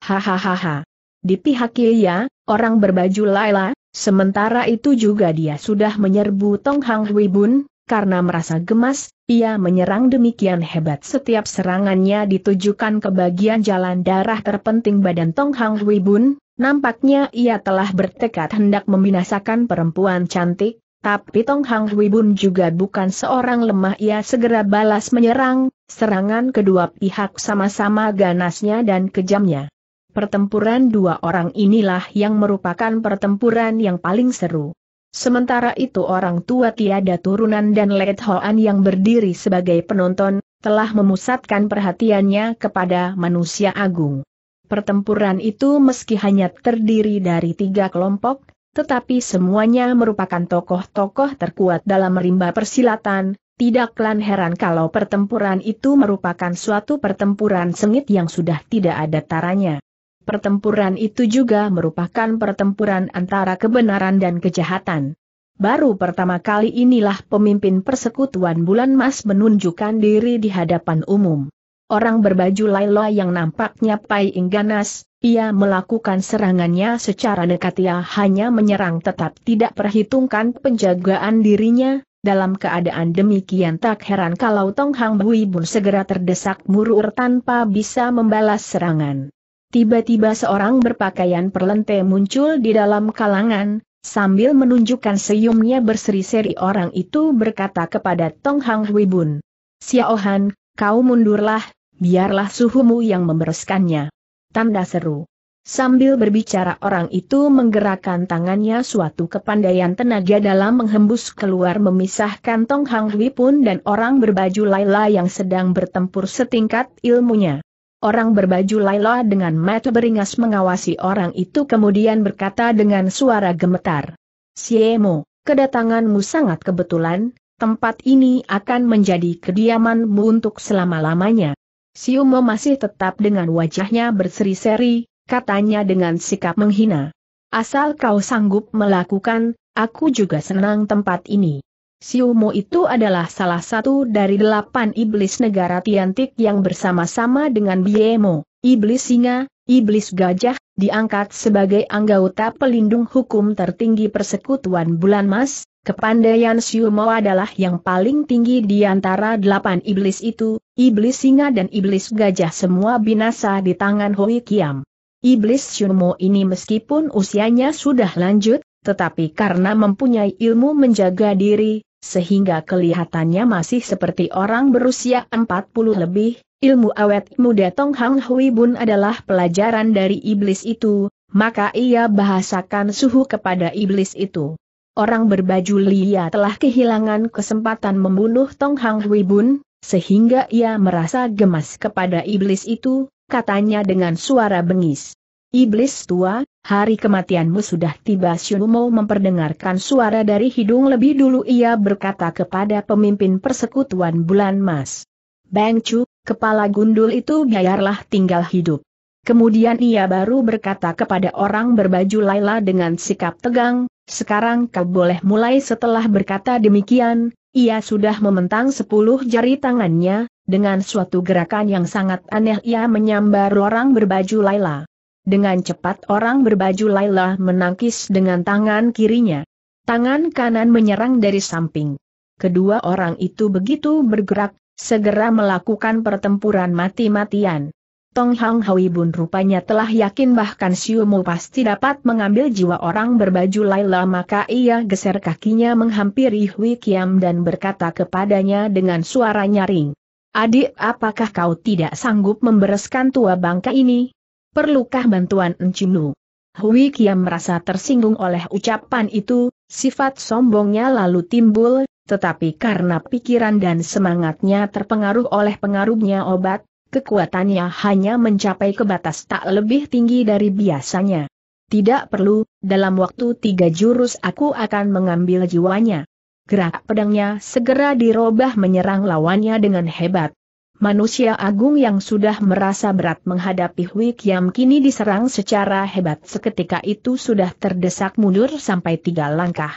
hahaha. Di pihak Kia, ya, orang berbaju Laila, sementara itu juga dia sudah menyerbu Tong Hang Hui Bun, karena merasa gemas, ia menyerang demikian hebat setiap serangannya ditujukan ke bagian jalan darah terpenting badan Tong Hang Hui Bun, nampaknya ia telah bertekad hendak membinasakan perempuan cantik, tapi Tong Hang Hui Bun juga bukan seorang lemah ia segera balas menyerang, serangan kedua pihak sama-sama ganasnya dan kejamnya. Pertempuran dua orang inilah yang merupakan pertempuran yang paling seru. Sementara itu orang tua tiada turunan dan Let Hoan yang berdiri sebagai penonton, telah memusatkan perhatiannya kepada manusia agung. Pertempuran itu meski hanya terdiri dari tiga kelompok, tetapi semuanya merupakan tokoh-tokoh terkuat dalam rimba persilatan, tidaklah heran kalau pertempuran itu merupakan suatu pertempuran sengit yang sudah tidak ada taranya pertempuran itu juga merupakan pertempuran antara kebenaran dan kejahatan. Baru pertama kali inilah pemimpin persekutuan Bulan Mas menunjukkan diri di hadapan umum. Orang berbaju Laila yang nampaknya Pai Ingganas, ia melakukan serangannya secara dekat ia hanya menyerang tetap tidak perhitungkan penjagaan dirinya, dalam keadaan demikian tak heran kalau Tong Hang pun Bun segera terdesak murur tanpa bisa membalas serangan. Tiba-tiba seorang berpakaian perlente muncul di dalam kalangan, sambil menunjukkan seyumnya berseri-seri orang itu berkata kepada Tong Hang Xiao Xiaohan, kau mundurlah, biarlah suhumu yang membereskannya. Tanda seru. Sambil berbicara orang itu menggerakkan tangannya suatu kepandaian tenaga dalam menghembus keluar memisahkan Tong Hang Hui pun dan orang berbaju Laila yang sedang bertempur setingkat ilmunya. Orang berbaju Laila dengan mata beringas mengawasi orang itu kemudian berkata dengan suara gemetar. Siemo, kedatanganmu sangat kebetulan, tempat ini akan menjadi kediamanmu untuk selama-lamanya. Siumo masih tetap dengan wajahnya berseri-seri, katanya dengan sikap menghina. Asal kau sanggup melakukan, aku juga senang tempat ini. Siumo itu adalah salah satu dari delapan iblis negara Tiantik yang bersama-sama dengan Biemo, iblis singa, iblis gajah, diangkat sebagai anggota pelindung hukum tertinggi persekutuan bulan mas, kepandaian Siumo adalah yang paling tinggi di antara delapan iblis itu, iblis singa dan iblis gajah semua binasa di tangan Hoi Kiam. Iblis Siumo ini meskipun usianya sudah lanjut, tetapi karena mempunyai ilmu menjaga diri, sehingga kelihatannya masih seperti orang berusia 40 lebih, ilmu awet muda Tong Hang Hui Bun adalah pelajaran dari iblis itu, maka ia bahasakan suhu kepada iblis itu. Orang berbaju Lia telah kehilangan kesempatan membunuh Tong Hang Hui Bun, sehingga ia merasa gemas kepada iblis itu, katanya dengan suara bengis. Iblis tua, hari kematianmu sudah tiba Shunmo memperdengarkan suara dari hidung lebih dulu ia berkata kepada pemimpin persekutuan bulan mas. Bang kepala gundul itu biarlah tinggal hidup. Kemudian ia baru berkata kepada orang berbaju Laila dengan sikap tegang, sekarang kau boleh mulai setelah berkata demikian, ia sudah mementang sepuluh jari tangannya, dengan suatu gerakan yang sangat aneh ia menyambar orang berbaju Laila. Dengan cepat orang berbaju Laila menangkis dengan tangan kirinya. Tangan kanan menyerang dari samping. Kedua orang itu begitu bergerak, segera melakukan pertempuran mati-matian. Tong Hang Hui Bun rupanya telah yakin bahkan Siu Mu pasti dapat mengambil jiwa orang berbaju Laila maka ia geser kakinya menghampiri Hui Kiam dan berkata kepadanya dengan suara nyaring. Adik apakah kau tidak sanggup membereskan tua bangka ini? Perlukah bantuan Encinu? Hui Kiam merasa tersinggung oleh ucapan itu, sifat sombongnya lalu timbul, tetapi karena pikiran dan semangatnya terpengaruh oleh pengaruhnya obat, kekuatannya hanya mencapai ke batas tak lebih tinggi dari biasanya. Tidak perlu, dalam waktu tiga jurus aku akan mengambil jiwanya. Gerak pedangnya segera dirobah menyerang lawannya dengan hebat. Manusia agung yang sudah merasa berat menghadapi Hui Kiam kini diserang secara hebat seketika itu sudah terdesak mundur sampai tiga langkah.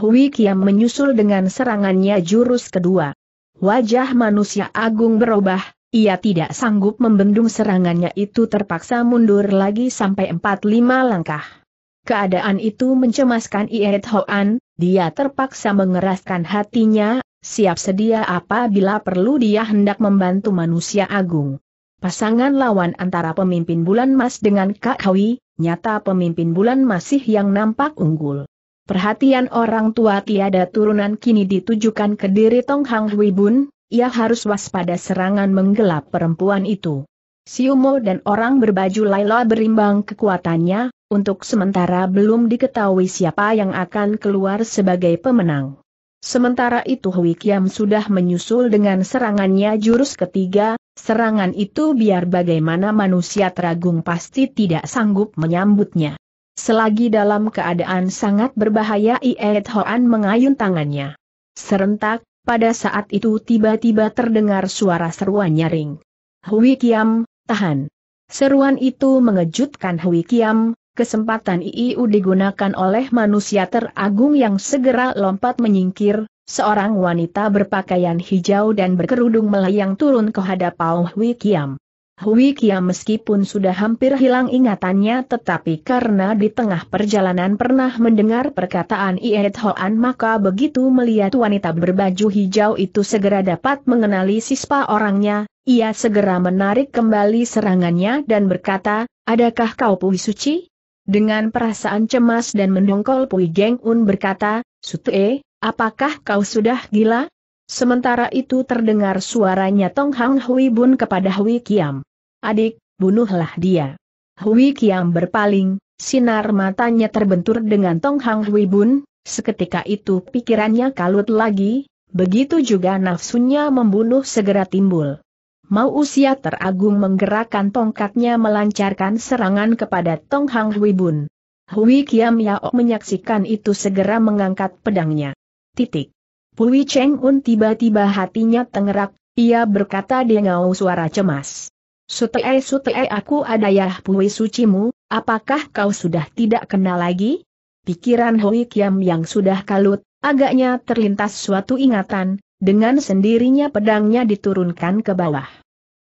Hui Kiam menyusul dengan serangannya jurus kedua. Wajah manusia agung berubah, ia tidak sanggup membendung serangannya itu terpaksa mundur lagi sampai empat lima langkah. Keadaan itu mencemaskan Iet Hoan, dia terpaksa mengeraskan hatinya siap sedia apabila perlu dia hendak membantu manusia agung. Pasangan lawan antara pemimpin bulan mas dengan Kak Hawi, nyata pemimpin bulan masih yang nampak unggul. Perhatian orang tua tiada turunan kini ditujukan ke diri Tong Hang Hui Bun, ia harus waspada serangan menggelap perempuan itu. Siumo dan orang berbaju Laila berimbang kekuatannya, untuk sementara belum diketahui siapa yang akan keluar sebagai pemenang. Sementara itu Hui Kiam sudah menyusul dengan serangannya jurus ketiga, serangan itu biar bagaimana manusia teragung pasti tidak sanggup menyambutnya. Selagi dalam keadaan sangat berbahaya Iet Hoan mengayun tangannya. Serentak, pada saat itu tiba-tiba terdengar suara seruan nyaring. Hui Kiam, tahan. Seruan itu mengejutkan Hui Kiam, kesempatan IIU digunakan oleh manusia teragung yang segera lompat menyingkir, seorang wanita berpakaian hijau dan berkerudung melayang turun ke hadapau Hui Kiam. Hui Kiam meskipun sudah hampir hilang ingatannya tetapi karena di tengah perjalanan pernah mendengar perkataan Iet Hoan maka begitu melihat wanita berbaju hijau itu segera dapat mengenali sispa orangnya, ia segera menarik kembali serangannya dan berkata, Adakah kau Pui Suci? Dengan perasaan cemas dan mendongkol Pui Geng Un berkata, E, apakah kau sudah gila? Sementara itu terdengar suaranya Tong Hang Hui Bun kepada Hui Kiam. Adik, bunuhlah dia. Hui Kiam berpaling, sinar matanya terbentur dengan Tong Hang Hui Bun, seketika itu pikirannya kalut lagi, begitu juga nafsunya membunuh segera timbul. Mau usia teragung menggerakkan tongkatnya melancarkan serangan kepada Tong Hang Hui Bun. Hui Kiam Yao menyaksikan itu segera mengangkat pedangnya. Titik. Pui Cheng Un tiba-tiba hatinya tengerak, ia berkata dengan suara cemas. Sutei sutei aku ada adayah Pui sucimu, apakah kau sudah tidak kenal lagi? Pikiran Hui Kiam yang sudah kalut, agaknya terlintas suatu ingatan, dengan sendirinya pedangnya diturunkan ke bawah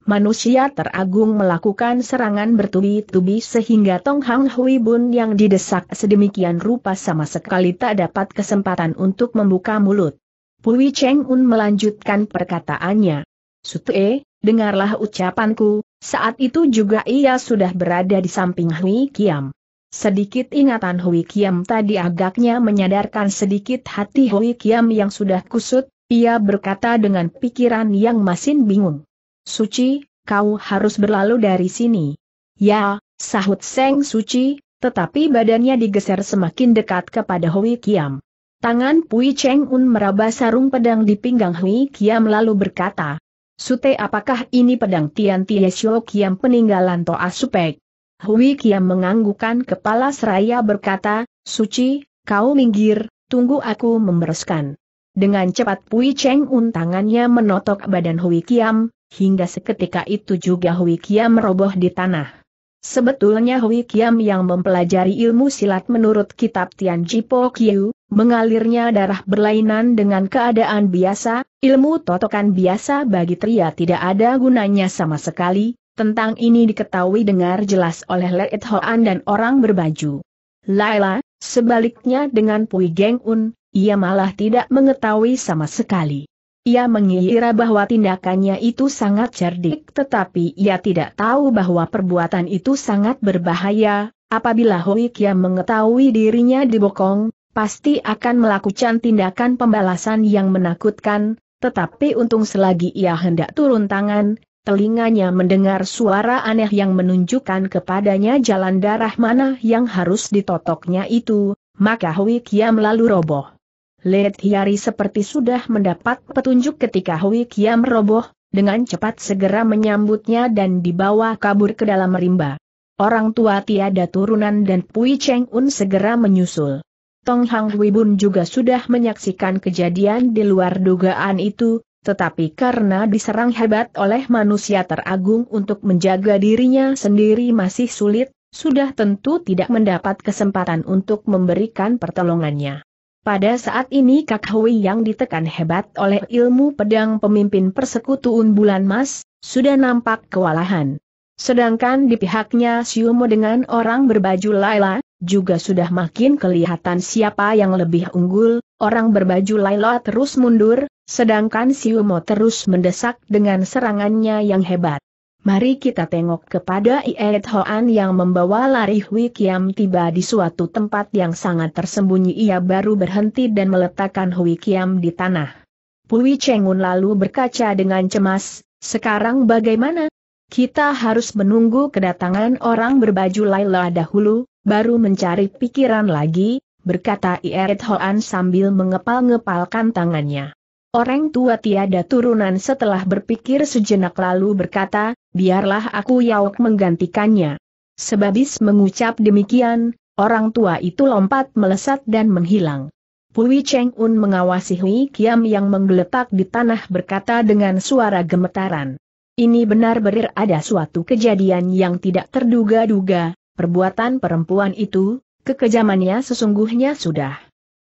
manusia teragung melakukan serangan bertubi-tubi sehingga Tong Hang Hui Bun yang didesak sedemikian rupa sama sekali tak dapat kesempatan untuk membuka mulut. Pui Cheng Un melanjutkan perkataannya. E, dengarlah ucapanku, saat itu juga ia sudah berada di samping Hui Kiam. Sedikit ingatan Hui Kiam tadi agaknya menyadarkan sedikit hati Hui Kiam yang sudah kusut, ia berkata dengan pikiran yang masih bingung. Suci, kau harus berlalu dari sini. Ya, sahut Seng Suci, tetapi badannya digeser semakin dekat kepada Hui Kiam. Tangan Pui Cheng Un meraba sarung pedang di pinggang Hui Kiam lalu berkata, Sute apakah ini pedang Tian Tie Shio Kiam peninggalan Toa Supek? Hui Kiam menganggukan kepala seraya berkata, Suci, kau minggir, tunggu aku membereskan. Dengan cepat Pui Cheng Un tangannya menotok badan Hui Kiam, Hingga seketika itu juga Hui Kiam meroboh di tanah. Sebetulnya Hui Kiam yang mempelajari ilmu silat menurut kitab Tian Jipo Kyu, mengalirnya darah berlainan dengan keadaan biasa, ilmu totokan biasa bagi Tria tidak ada gunanya sama sekali, tentang ini diketahui dengar jelas oleh Leit Hoan dan orang berbaju. Laila, sebaliknya dengan Pui Geng Un, ia malah tidak mengetahui sama sekali. Ia mengira bahwa tindakannya itu sangat cerdik tetapi ia tidak tahu bahwa perbuatan itu sangat berbahaya, apabila Hui Kia mengetahui dirinya dibokong, pasti akan melakukan tindakan pembalasan yang menakutkan, tetapi untung selagi ia hendak turun tangan, telinganya mendengar suara aneh yang menunjukkan kepadanya jalan darah mana yang harus ditotoknya itu, maka Hui Kia melalui roboh. Let Hiari seperti sudah mendapat petunjuk ketika Hui Kiam roboh, dengan cepat segera menyambutnya dan dibawa kabur ke dalam rimba. Orang tua tiada turunan dan Pui Cheng Un segera menyusul. Tong Hang Hui Bun juga sudah menyaksikan kejadian di luar dugaan itu, tetapi karena diserang hebat oleh manusia teragung untuk menjaga dirinya sendiri masih sulit, sudah tentu tidak mendapat kesempatan untuk memberikan pertolongannya. Pada saat ini Kak Hui yang ditekan hebat oleh ilmu pedang pemimpin persekutuan bulan mas, sudah nampak kewalahan. Sedangkan di pihaknya Siumo dengan orang berbaju Laila, juga sudah makin kelihatan siapa yang lebih unggul, orang berbaju Laila terus mundur, sedangkan Siumo terus mendesak dengan serangannya yang hebat. Mari kita tengok kepada Iet Hoan yang membawa lari Hui Kiam tiba di suatu tempat yang sangat tersembunyi ia baru berhenti dan meletakkan Hui Kiam di tanah. Pui Chengun lalu berkaca dengan cemas, sekarang bagaimana? Kita harus menunggu kedatangan orang berbaju Laila dahulu, baru mencari pikiran lagi, berkata Iet Hoan sambil mengepal-ngepalkan tangannya. Orang tua tiada turunan setelah berpikir sejenak lalu berkata, biarlah aku yauk menggantikannya. Sebabis mengucap demikian, orang tua itu lompat melesat dan menghilang. Pui Cheng Un mengawasi Hui Kiam yang menggeletak di tanah berkata dengan suara gemetaran. Ini benar-benar ada suatu kejadian yang tidak terduga-duga, perbuatan perempuan itu, kekejamannya sesungguhnya sudah.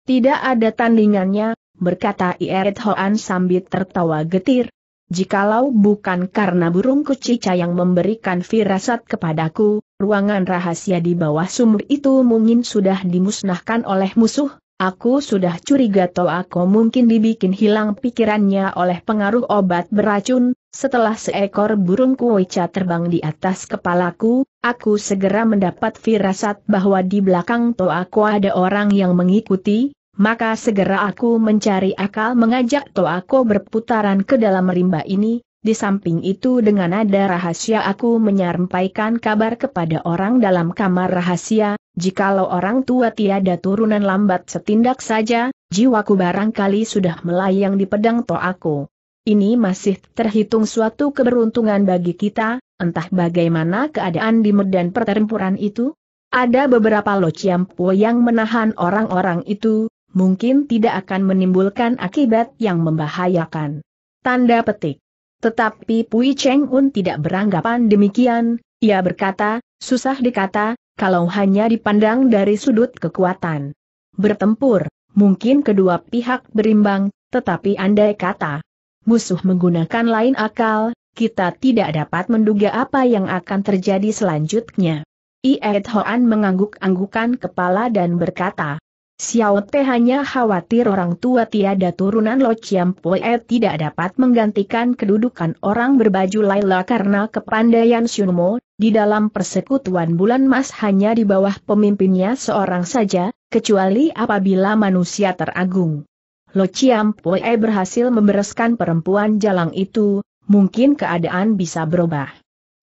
Tidak ada tandingannya, berkata Ieret Hoan sambil tertawa getir. Jikalau bukan karena burung kucica yang memberikan firasat kepadaku, ruangan rahasia di bawah sumur itu mungkin sudah dimusnahkan oleh musuh, aku sudah curiga toh aku mungkin dibikin hilang pikirannya oleh pengaruh obat beracun, setelah seekor burung kucica terbang di atas kepalaku, aku segera mendapat firasat bahwa di belakang toaku ada orang yang mengikuti, maka segera aku mencari akal mengajak aku berputaran ke dalam rimba ini, di samping itu dengan nada rahasia aku menyampaikan kabar kepada orang dalam kamar rahasia, jikalau orang tua tiada turunan lambat setindak saja, jiwaku barangkali sudah melayang di pedang aku. Ini masih terhitung suatu keberuntungan bagi kita, entah bagaimana keadaan di medan pertempuran itu. Ada beberapa lociampu yang menahan orang-orang itu, mungkin tidak akan menimbulkan akibat yang membahayakan. Tanda petik. Tetapi Pui Cheng Un tidak beranggapan demikian, ia berkata, susah dikata, kalau hanya dipandang dari sudut kekuatan. Bertempur, mungkin kedua pihak berimbang, tetapi andai kata musuh menggunakan lain akal, kita tidak dapat menduga apa yang akan terjadi selanjutnya. Ied Hoan mengangguk-anggukan kepala dan berkata, Xiao Te hanya khawatir orang tua tiada turunan Lo Chiam Poe tidak dapat menggantikan kedudukan orang berbaju Laila karena kepandaian Shunmo, di dalam persekutuan bulan mas hanya di bawah pemimpinnya seorang saja, kecuali apabila manusia teragung. Lo Chiam Poe berhasil membereskan perempuan jalang itu, mungkin keadaan bisa berubah.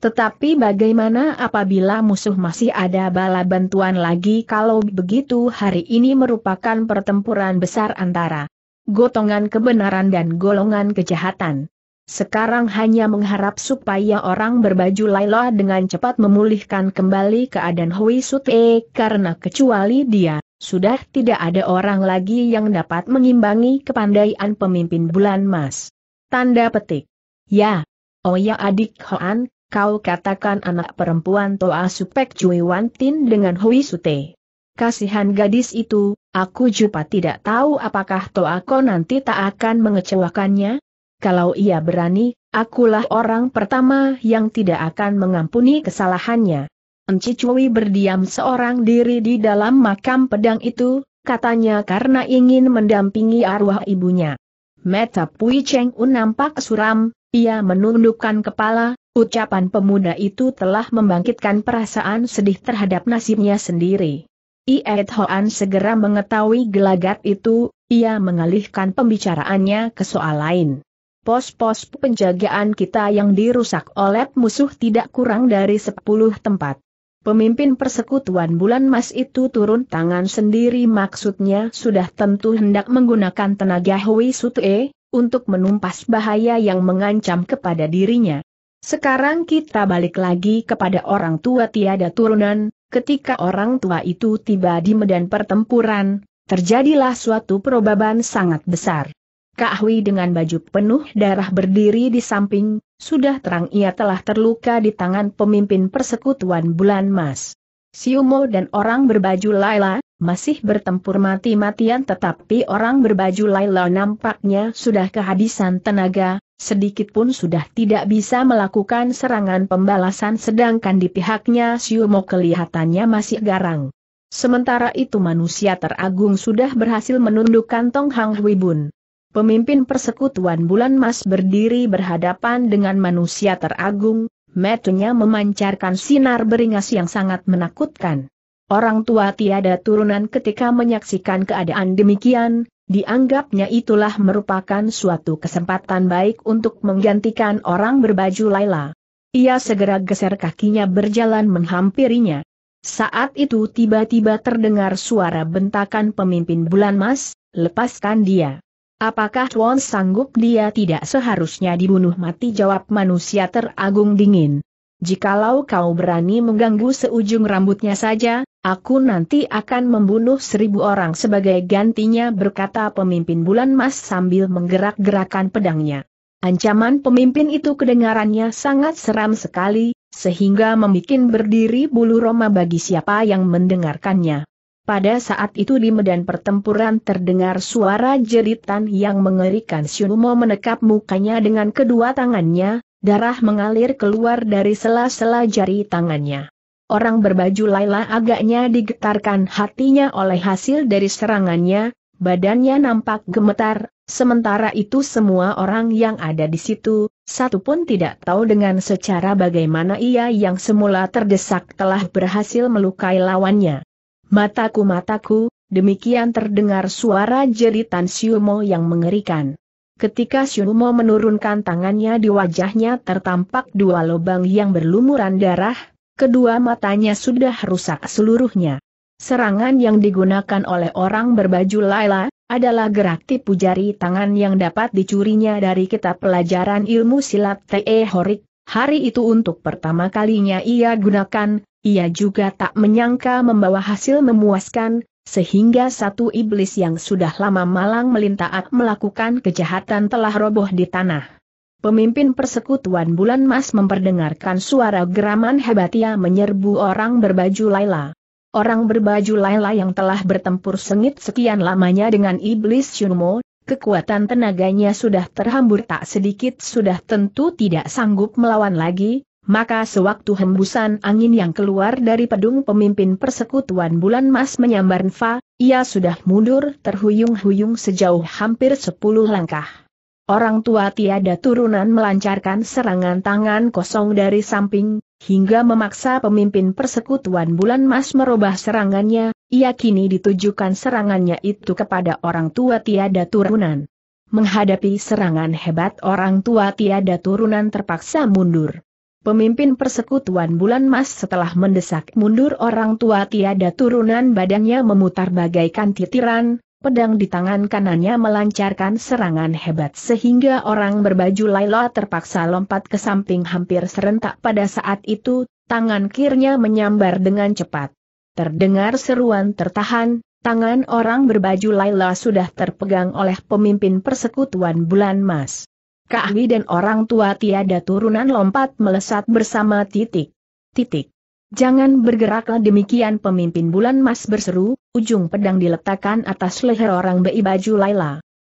Tetapi bagaimana apabila musuh masih ada bala bantuan lagi kalau begitu hari ini merupakan pertempuran besar antara gotongan kebenaran dan golongan kejahatan. Sekarang hanya mengharap supaya orang berbaju Laila dengan cepat memulihkan kembali keadaan Hui Sute karena kecuali dia, sudah tidak ada orang lagi yang dapat mengimbangi kepandaian pemimpin bulan mas. Tanda petik. Ya, Oh ya adik Hoan, kau katakan anak perempuan Toa Supek Cui Wan Tin dengan Hui Sute. Kasihan gadis itu, aku juga tidak tahu apakah Toa Ko nanti tak akan mengecewakannya. Kalau ia berani, akulah orang pertama yang tidak akan mengampuni kesalahannya. Enci Cui berdiam seorang diri di dalam makam pedang itu, katanya karena ingin mendampingi arwah ibunya. Meta Pui Cheng Un nampak suram, ia menundukkan kepala, Ucapan pemuda itu telah membangkitkan perasaan sedih terhadap nasibnya sendiri. Iet Hoan segera mengetahui gelagat itu, ia mengalihkan pembicaraannya ke soal lain. Pos-pos penjagaan kita yang dirusak oleh musuh tidak kurang dari 10 tempat. Pemimpin persekutuan bulan mas itu turun tangan sendiri maksudnya sudah tentu hendak menggunakan tenaga Hui Sutue, untuk menumpas bahaya yang mengancam kepada dirinya. Sekarang kita balik lagi kepada orang tua tiada turunan, ketika orang tua itu tiba di medan pertempuran, terjadilah suatu perubahan sangat besar. Kak Hui dengan baju penuh darah berdiri di samping, sudah terang ia telah terluka di tangan pemimpin persekutuan bulan mas. Siumo dan orang berbaju Laila, masih bertempur mati-matian tetapi orang berbaju Laila nampaknya sudah kehabisan tenaga, sedikit pun sudah tidak bisa melakukan serangan pembalasan sedangkan di pihaknya Siumo kelihatannya masih garang. Sementara itu manusia teragung sudah berhasil menundukkan Tong Hang Hui Huibun. Pemimpin persekutuan bulan mas berdiri berhadapan dengan manusia teragung, metunya memancarkan sinar beringas yang sangat menakutkan. Orang tua tiada turunan ketika menyaksikan keadaan demikian, Dianggapnya itulah merupakan suatu kesempatan baik untuk menggantikan orang berbaju Laila. Ia segera geser kakinya berjalan menghampirinya. Saat itu tiba-tiba terdengar suara bentakan pemimpin bulan mas, lepaskan dia. Apakah Tuan sanggup dia tidak seharusnya dibunuh mati jawab manusia teragung dingin. Jikalau kau berani mengganggu seujung rambutnya saja, Aku nanti akan membunuh seribu orang sebagai gantinya berkata pemimpin bulan mas sambil menggerak-gerakan pedangnya. Ancaman pemimpin itu kedengarannya sangat seram sekali, sehingga membuat berdiri bulu roma bagi siapa yang mendengarkannya. Pada saat itu di medan pertempuran terdengar suara jeritan yang mengerikan Syunumo menekap mukanya dengan kedua tangannya, darah mengalir keluar dari sela-sela jari tangannya. Orang berbaju Laila agaknya digetarkan hatinya oleh hasil dari serangannya, badannya nampak gemetar, sementara itu semua orang yang ada di situ, satu pun tidak tahu dengan secara bagaimana ia yang semula terdesak telah berhasil melukai lawannya. Mataku mataku, demikian terdengar suara jeritan Siumo yang mengerikan. Ketika Siumo menurunkan tangannya di wajahnya tertampak dua lubang yang berlumuran darah, kedua matanya sudah rusak seluruhnya. Serangan yang digunakan oleh orang berbaju Laila, adalah gerak tipu jari tangan yang dapat dicurinya dari kitab pelajaran ilmu silat T.E. Horik, hari itu untuk pertama kalinya ia gunakan, ia juga tak menyangka membawa hasil memuaskan, sehingga satu iblis yang sudah lama malang melintaat melakukan kejahatan telah roboh di tanah. Pemimpin persekutuan Bulan Mas memperdengarkan suara geraman hebat ia menyerbu orang berbaju Laila. Orang berbaju Laila yang telah bertempur sengit sekian lamanya dengan iblis Yunmo, kekuatan tenaganya sudah terhambur tak sedikit sudah tentu tidak sanggup melawan lagi, maka sewaktu hembusan angin yang keluar dari pedung pemimpin persekutuan Bulan Mas menyambar Nfa, ia sudah mundur terhuyung-huyung sejauh hampir sepuluh langkah. Orang tua tiada turunan melancarkan serangan tangan kosong dari samping, hingga memaksa pemimpin persekutuan bulan mas merubah serangannya, ia kini ditujukan serangannya itu kepada orang tua tiada turunan. Menghadapi serangan hebat orang tua tiada turunan terpaksa mundur. Pemimpin persekutuan bulan mas setelah mendesak mundur orang tua tiada turunan badannya memutar bagaikan titiran, Pedang di tangan kanannya melancarkan serangan hebat sehingga orang berbaju Laila terpaksa lompat ke samping hampir serentak pada saat itu, tangan kirinya menyambar dengan cepat. Terdengar seruan tertahan, tangan orang berbaju Laila sudah terpegang oleh pemimpin persekutuan Bulan Mas. Kahwi dan orang tua tiada turunan lompat melesat bersama titik. Titik. Jangan bergeraklah demikian pemimpin bulan mas berseru, ujung pedang diletakkan atas leher orang BI baju Laila.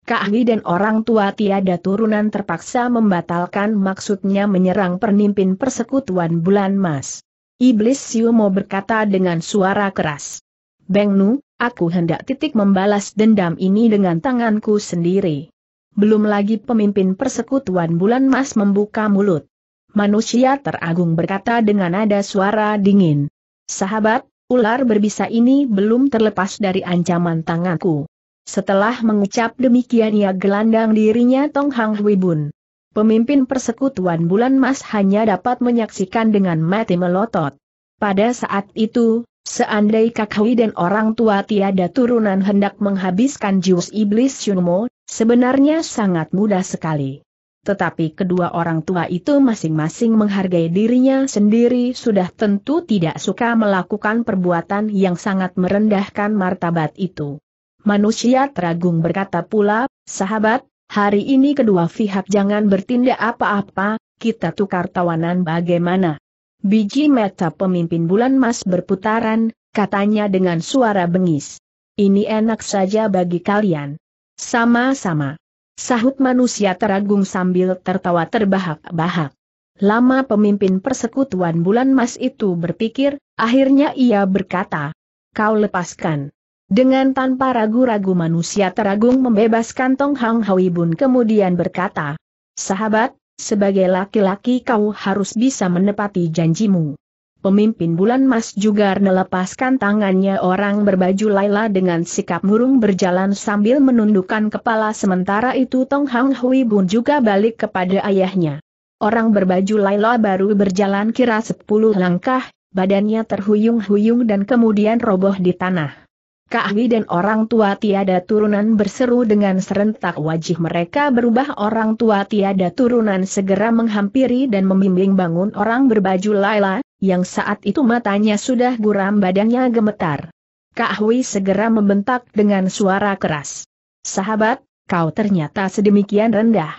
Kahwi dan orang tua tiada turunan terpaksa membatalkan maksudnya menyerang pemimpin persekutuan bulan mas. Iblis Siumo berkata dengan suara keras. Bengnu, aku hendak titik membalas dendam ini dengan tanganku sendiri. Belum lagi pemimpin persekutuan bulan mas membuka mulut. Manusia teragung berkata dengan nada suara dingin. Sahabat, ular berbisa ini belum terlepas dari ancaman tanganku. Setelah mengucap demikian ia gelandang dirinya Tong Hang Hui Bun. Pemimpin persekutuan bulan mas hanya dapat menyaksikan dengan mati melotot. Pada saat itu, seandai Hui dan orang tua tiada turunan hendak menghabiskan jus iblis Shunmo, sebenarnya sangat mudah sekali tetapi kedua orang tua itu masing-masing menghargai dirinya sendiri sudah tentu tidak suka melakukan perbuatan yang sangat merendahkan martabat itu. Manusia teragung berkata pula, sahabat, hari ini kedua pihak jangan bertindak apa-apa, kita tukar tawanan bagaimana. Biji meta pemimpin bulan mas berputaran, katanya dengan suara bengis. Ini enak saja bagi kalian. Sama-sama. Sahut manusia teragung sambil tertawa terbahak-bahak. Lama pemimpin persekutuan bulan mas itu berpikir, akhirnya ia berkata, kau lepaskan. Dengan tanpa ragu-ragu manusia teragung membebaskan Tong Hang Bun kemudian berkata, sahabat, sebagai laki-laki kau harus bisa menepati janjimu. Pemimpin Bulan Mas juga melepaskan tangannya orang berbaju Laila dengan sikap murung berjalan sambil menundukkan kepala sementara itu Tong Hang Hui Bun juga balik kepada ayahnya. Orang berbaju Laila baru berjalan kira sepuluh langkah, badannya terhuyung-huyung dan kemudian roboh di tanah. Kak Hui dan orang tua tiada turunan berseru dengan serentak wajah mereka berubah orang tua tiada turunan segera menghampiri dan membimbing bangun orang berbaju Laila, yang saat itu matanya sudah guram badannya gemetar. Kak Hui segera membentak dengan suara keras. Sahabat, kau ternyata sedemikian rendah.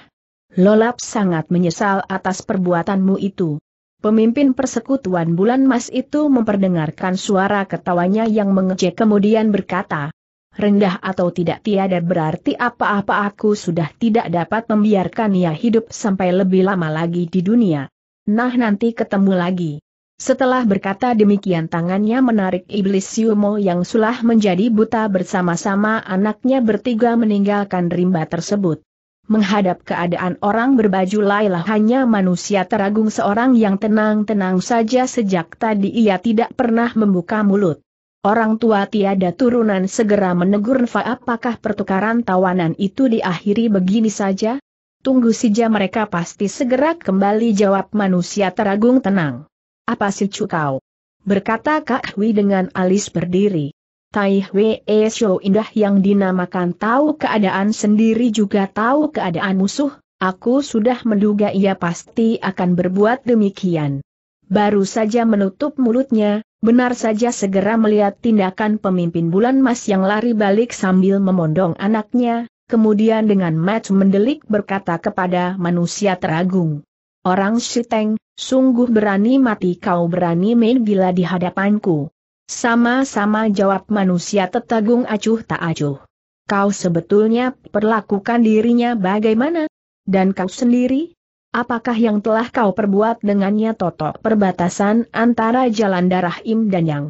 Lolap sangat menyesal atas perbuatanmu itu. Pemimpin persekutuan bulan mas itu memperdengarkan suara ketawanya yang mengejek kemudian berkata, rendah atau tidak tiada berarti apa-apa aku sudah tidak dapat membiarkan ia hidup sampai lebih lama lagi di dunia. Nah nanti ketemu lagi. Setelah berkata demikian tangannya menarik iblis Siumo yang sulah menjadi buta bersama-sama anaknya bertiga meninggalkan rimba tersebut. Menghadap keadaan orang berbaju Laila hanya manusia teragung seorang yang tenang-tenang saja sejak tadi ia tidak pernah membuka mulut. Orang tua tiada turunan segera menegur Nfa apakah pertukaran tawanan itu diakhiri begini saja? Tunggu saja mereka pasti segera kembali jawab manusia teragung tenang apa cu kau? Berkata Kak Hui dengan alis berdiri. Tai Hwee Esho Indah yang dinamakan tahu keadaan sendiri juga tahu keadaan musuh, aku sudah menduga ia pasti akan berbuat demikian. Baru saja menutup mulutnya, benar saja segera melihat tindakan pemimpin bulan mas yang lari balik sambil memondong anaknya, kemudian dengan match mendelik berkata kepada manusia teragung. Orang Siteng, sungguh berani mati kau berani main bila di hadapanku. Sama-sama jawab manusia tetagung acuh tak acuh. Kau sebetulnya perlakukan dirinya bagaimana? Dan kau sendiri? Apakah yang telah kau perbuat dengannya Toto? perbatasan antara jalan darah Im dan Yang?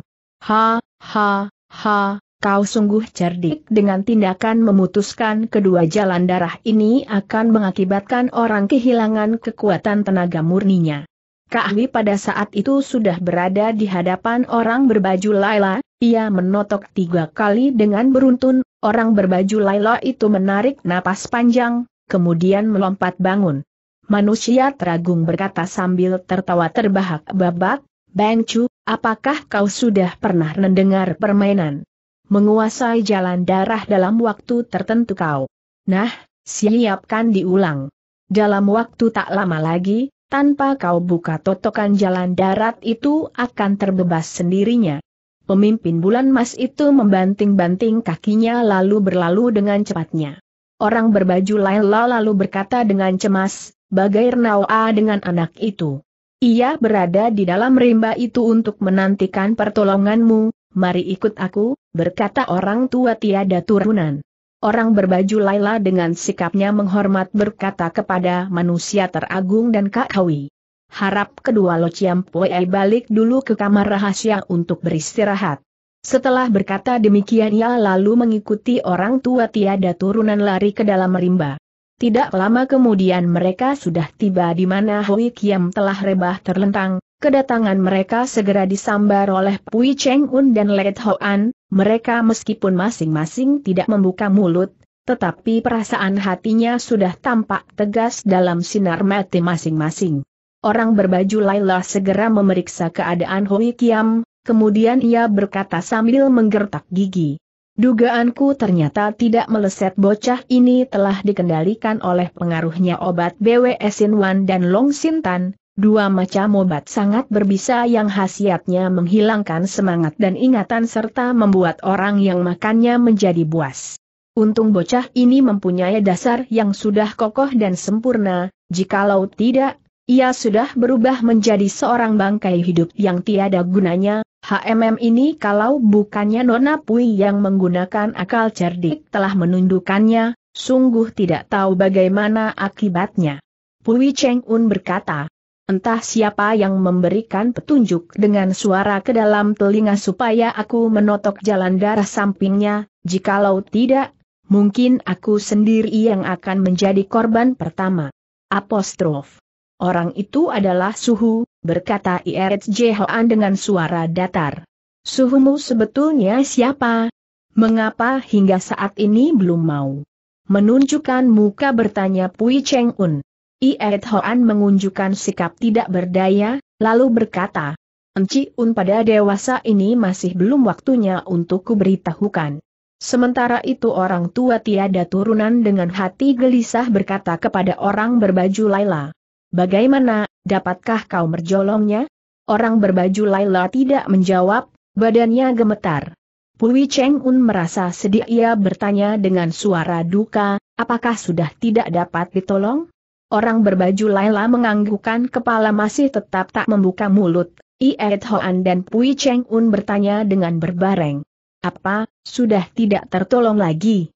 Ha, ha, ha, kau sungguh cerdik dengan tindakan memutuskan kedua jalan darah ini akan mengakibatkan orang kehilangan kekuatan tenaga murninya. Kahwi pada saat itu sudah berada di hadapan orang berbaju Laila, ia menotok tiga kali dengan beruntun, orang berbaju Laila itu menarik napas panjang, kemudian melompat bangun. Manusia teragung berkata sambil tertawa terbahak-babak, Bang Chu, apakah kau sudah pernah mendengar permainan menguasai jalan darah dalam waktu tertentu kau. Nah, siapkan diulang. Dalam waktu tak lama lagi, tanpa kau buka totokan jalan darat itu akan terbebas sendirinya. Pemimpin bulan mas itu membanting-banting kakinya lalu berlalu dengan cepatnya. Orang berbaju laila lalu berkata dengan cemas, bagai Rnawa dengan anak itu. Ia berada di dalam rimba itu untuk menantikan pertolonganmu, mari ikut aku, berkata orang tua tiada turunan. Orang berbaju Laila dengan sikapnya menghormat berkata kepada manusia teragung dan Kak Kawi. Harap kedua Lo Poel balik dulu ke kamar rahasia untuk beristirahat. Setelah berkata demikian ia lalu mengikuti orang tua tiada turunan lari ke dalam rimba. Tidak lama kemudian mereka sudah tiba di mana Hui Kiam telah rebah terlentang, Kedatangan mereka segera disambar oleh Pui Cheng Un dan Let Hoan, mereka meskipun masing-masing tidak membuka mulut, tetapi perasaan hatinya sudah tampak tegas dalam sinar mati masing-masing. Orang berbaju Laila segera memeriksa keadaan Hui Kiam, kemudian ia berkata sambil menggertak gigi. Dugaanku ternyata tidak meleset bocah ini telah dikendalikan oleh pengaruhnya obat BWS Wan dan Long Sintan, Dua macam obat sangat berbisa yang khasiatnya menghilangkan semangat dan ingatan serta membuat orang yang makannya menjadi buas. Untung bocah ini mempunyai dasar yang sudah kokoh dan sempurna, jikalau tidak, ia sudah berubah menjadi seorang bangkai hidup yang tiada gunanya, HMM ini kalau bukannya Nona Pui yang menggunakan akal cerdik telah menundukkannya, sungguh tidak tahu bagaimana akibatnya. Pui Cheng Un berkata, Entah siapa yang memberikan petunjuk dengan suara ke dalam telinga supaya aku menotok jalan darah sampingnya, jikalau tidak, mungkin aku sendiri yang akan menjadi korban pertama. Apostrof. Orang itu adalah Suhu, berkata IRJ Hoan dengan suara datar. Suhumu sebetulnya siapa? Mengapa hingga saat ini belum mau? Menunjukkan muka bertanya Pui Cheng Un. Ied Hoan mengunjukkan sikap tidak berdaya, lalu berkata, Enci Un pada dewasa ini masih belum waktunya untuk kuberitahukan. Sementara itu orang tua tiada turunan dengan hati gelisah berkata kepada orang berbaju Laila. Bagaimana, dapatkah kau merjolongnya? Orang berbaju Laila tidak menjawab, badannya gemetar. Pui Cheng Un merasa sedih ia bertanya dengan suara duka, apakah sudah tidak dapat ditolong? Orang berbaju Laila menganggukkan kepala masih tetap tak membuka mulut. Iet Hoan dan Pui Cheng Un bertanya dengan berbareng. Apa, sudah tidak tertolong lagi?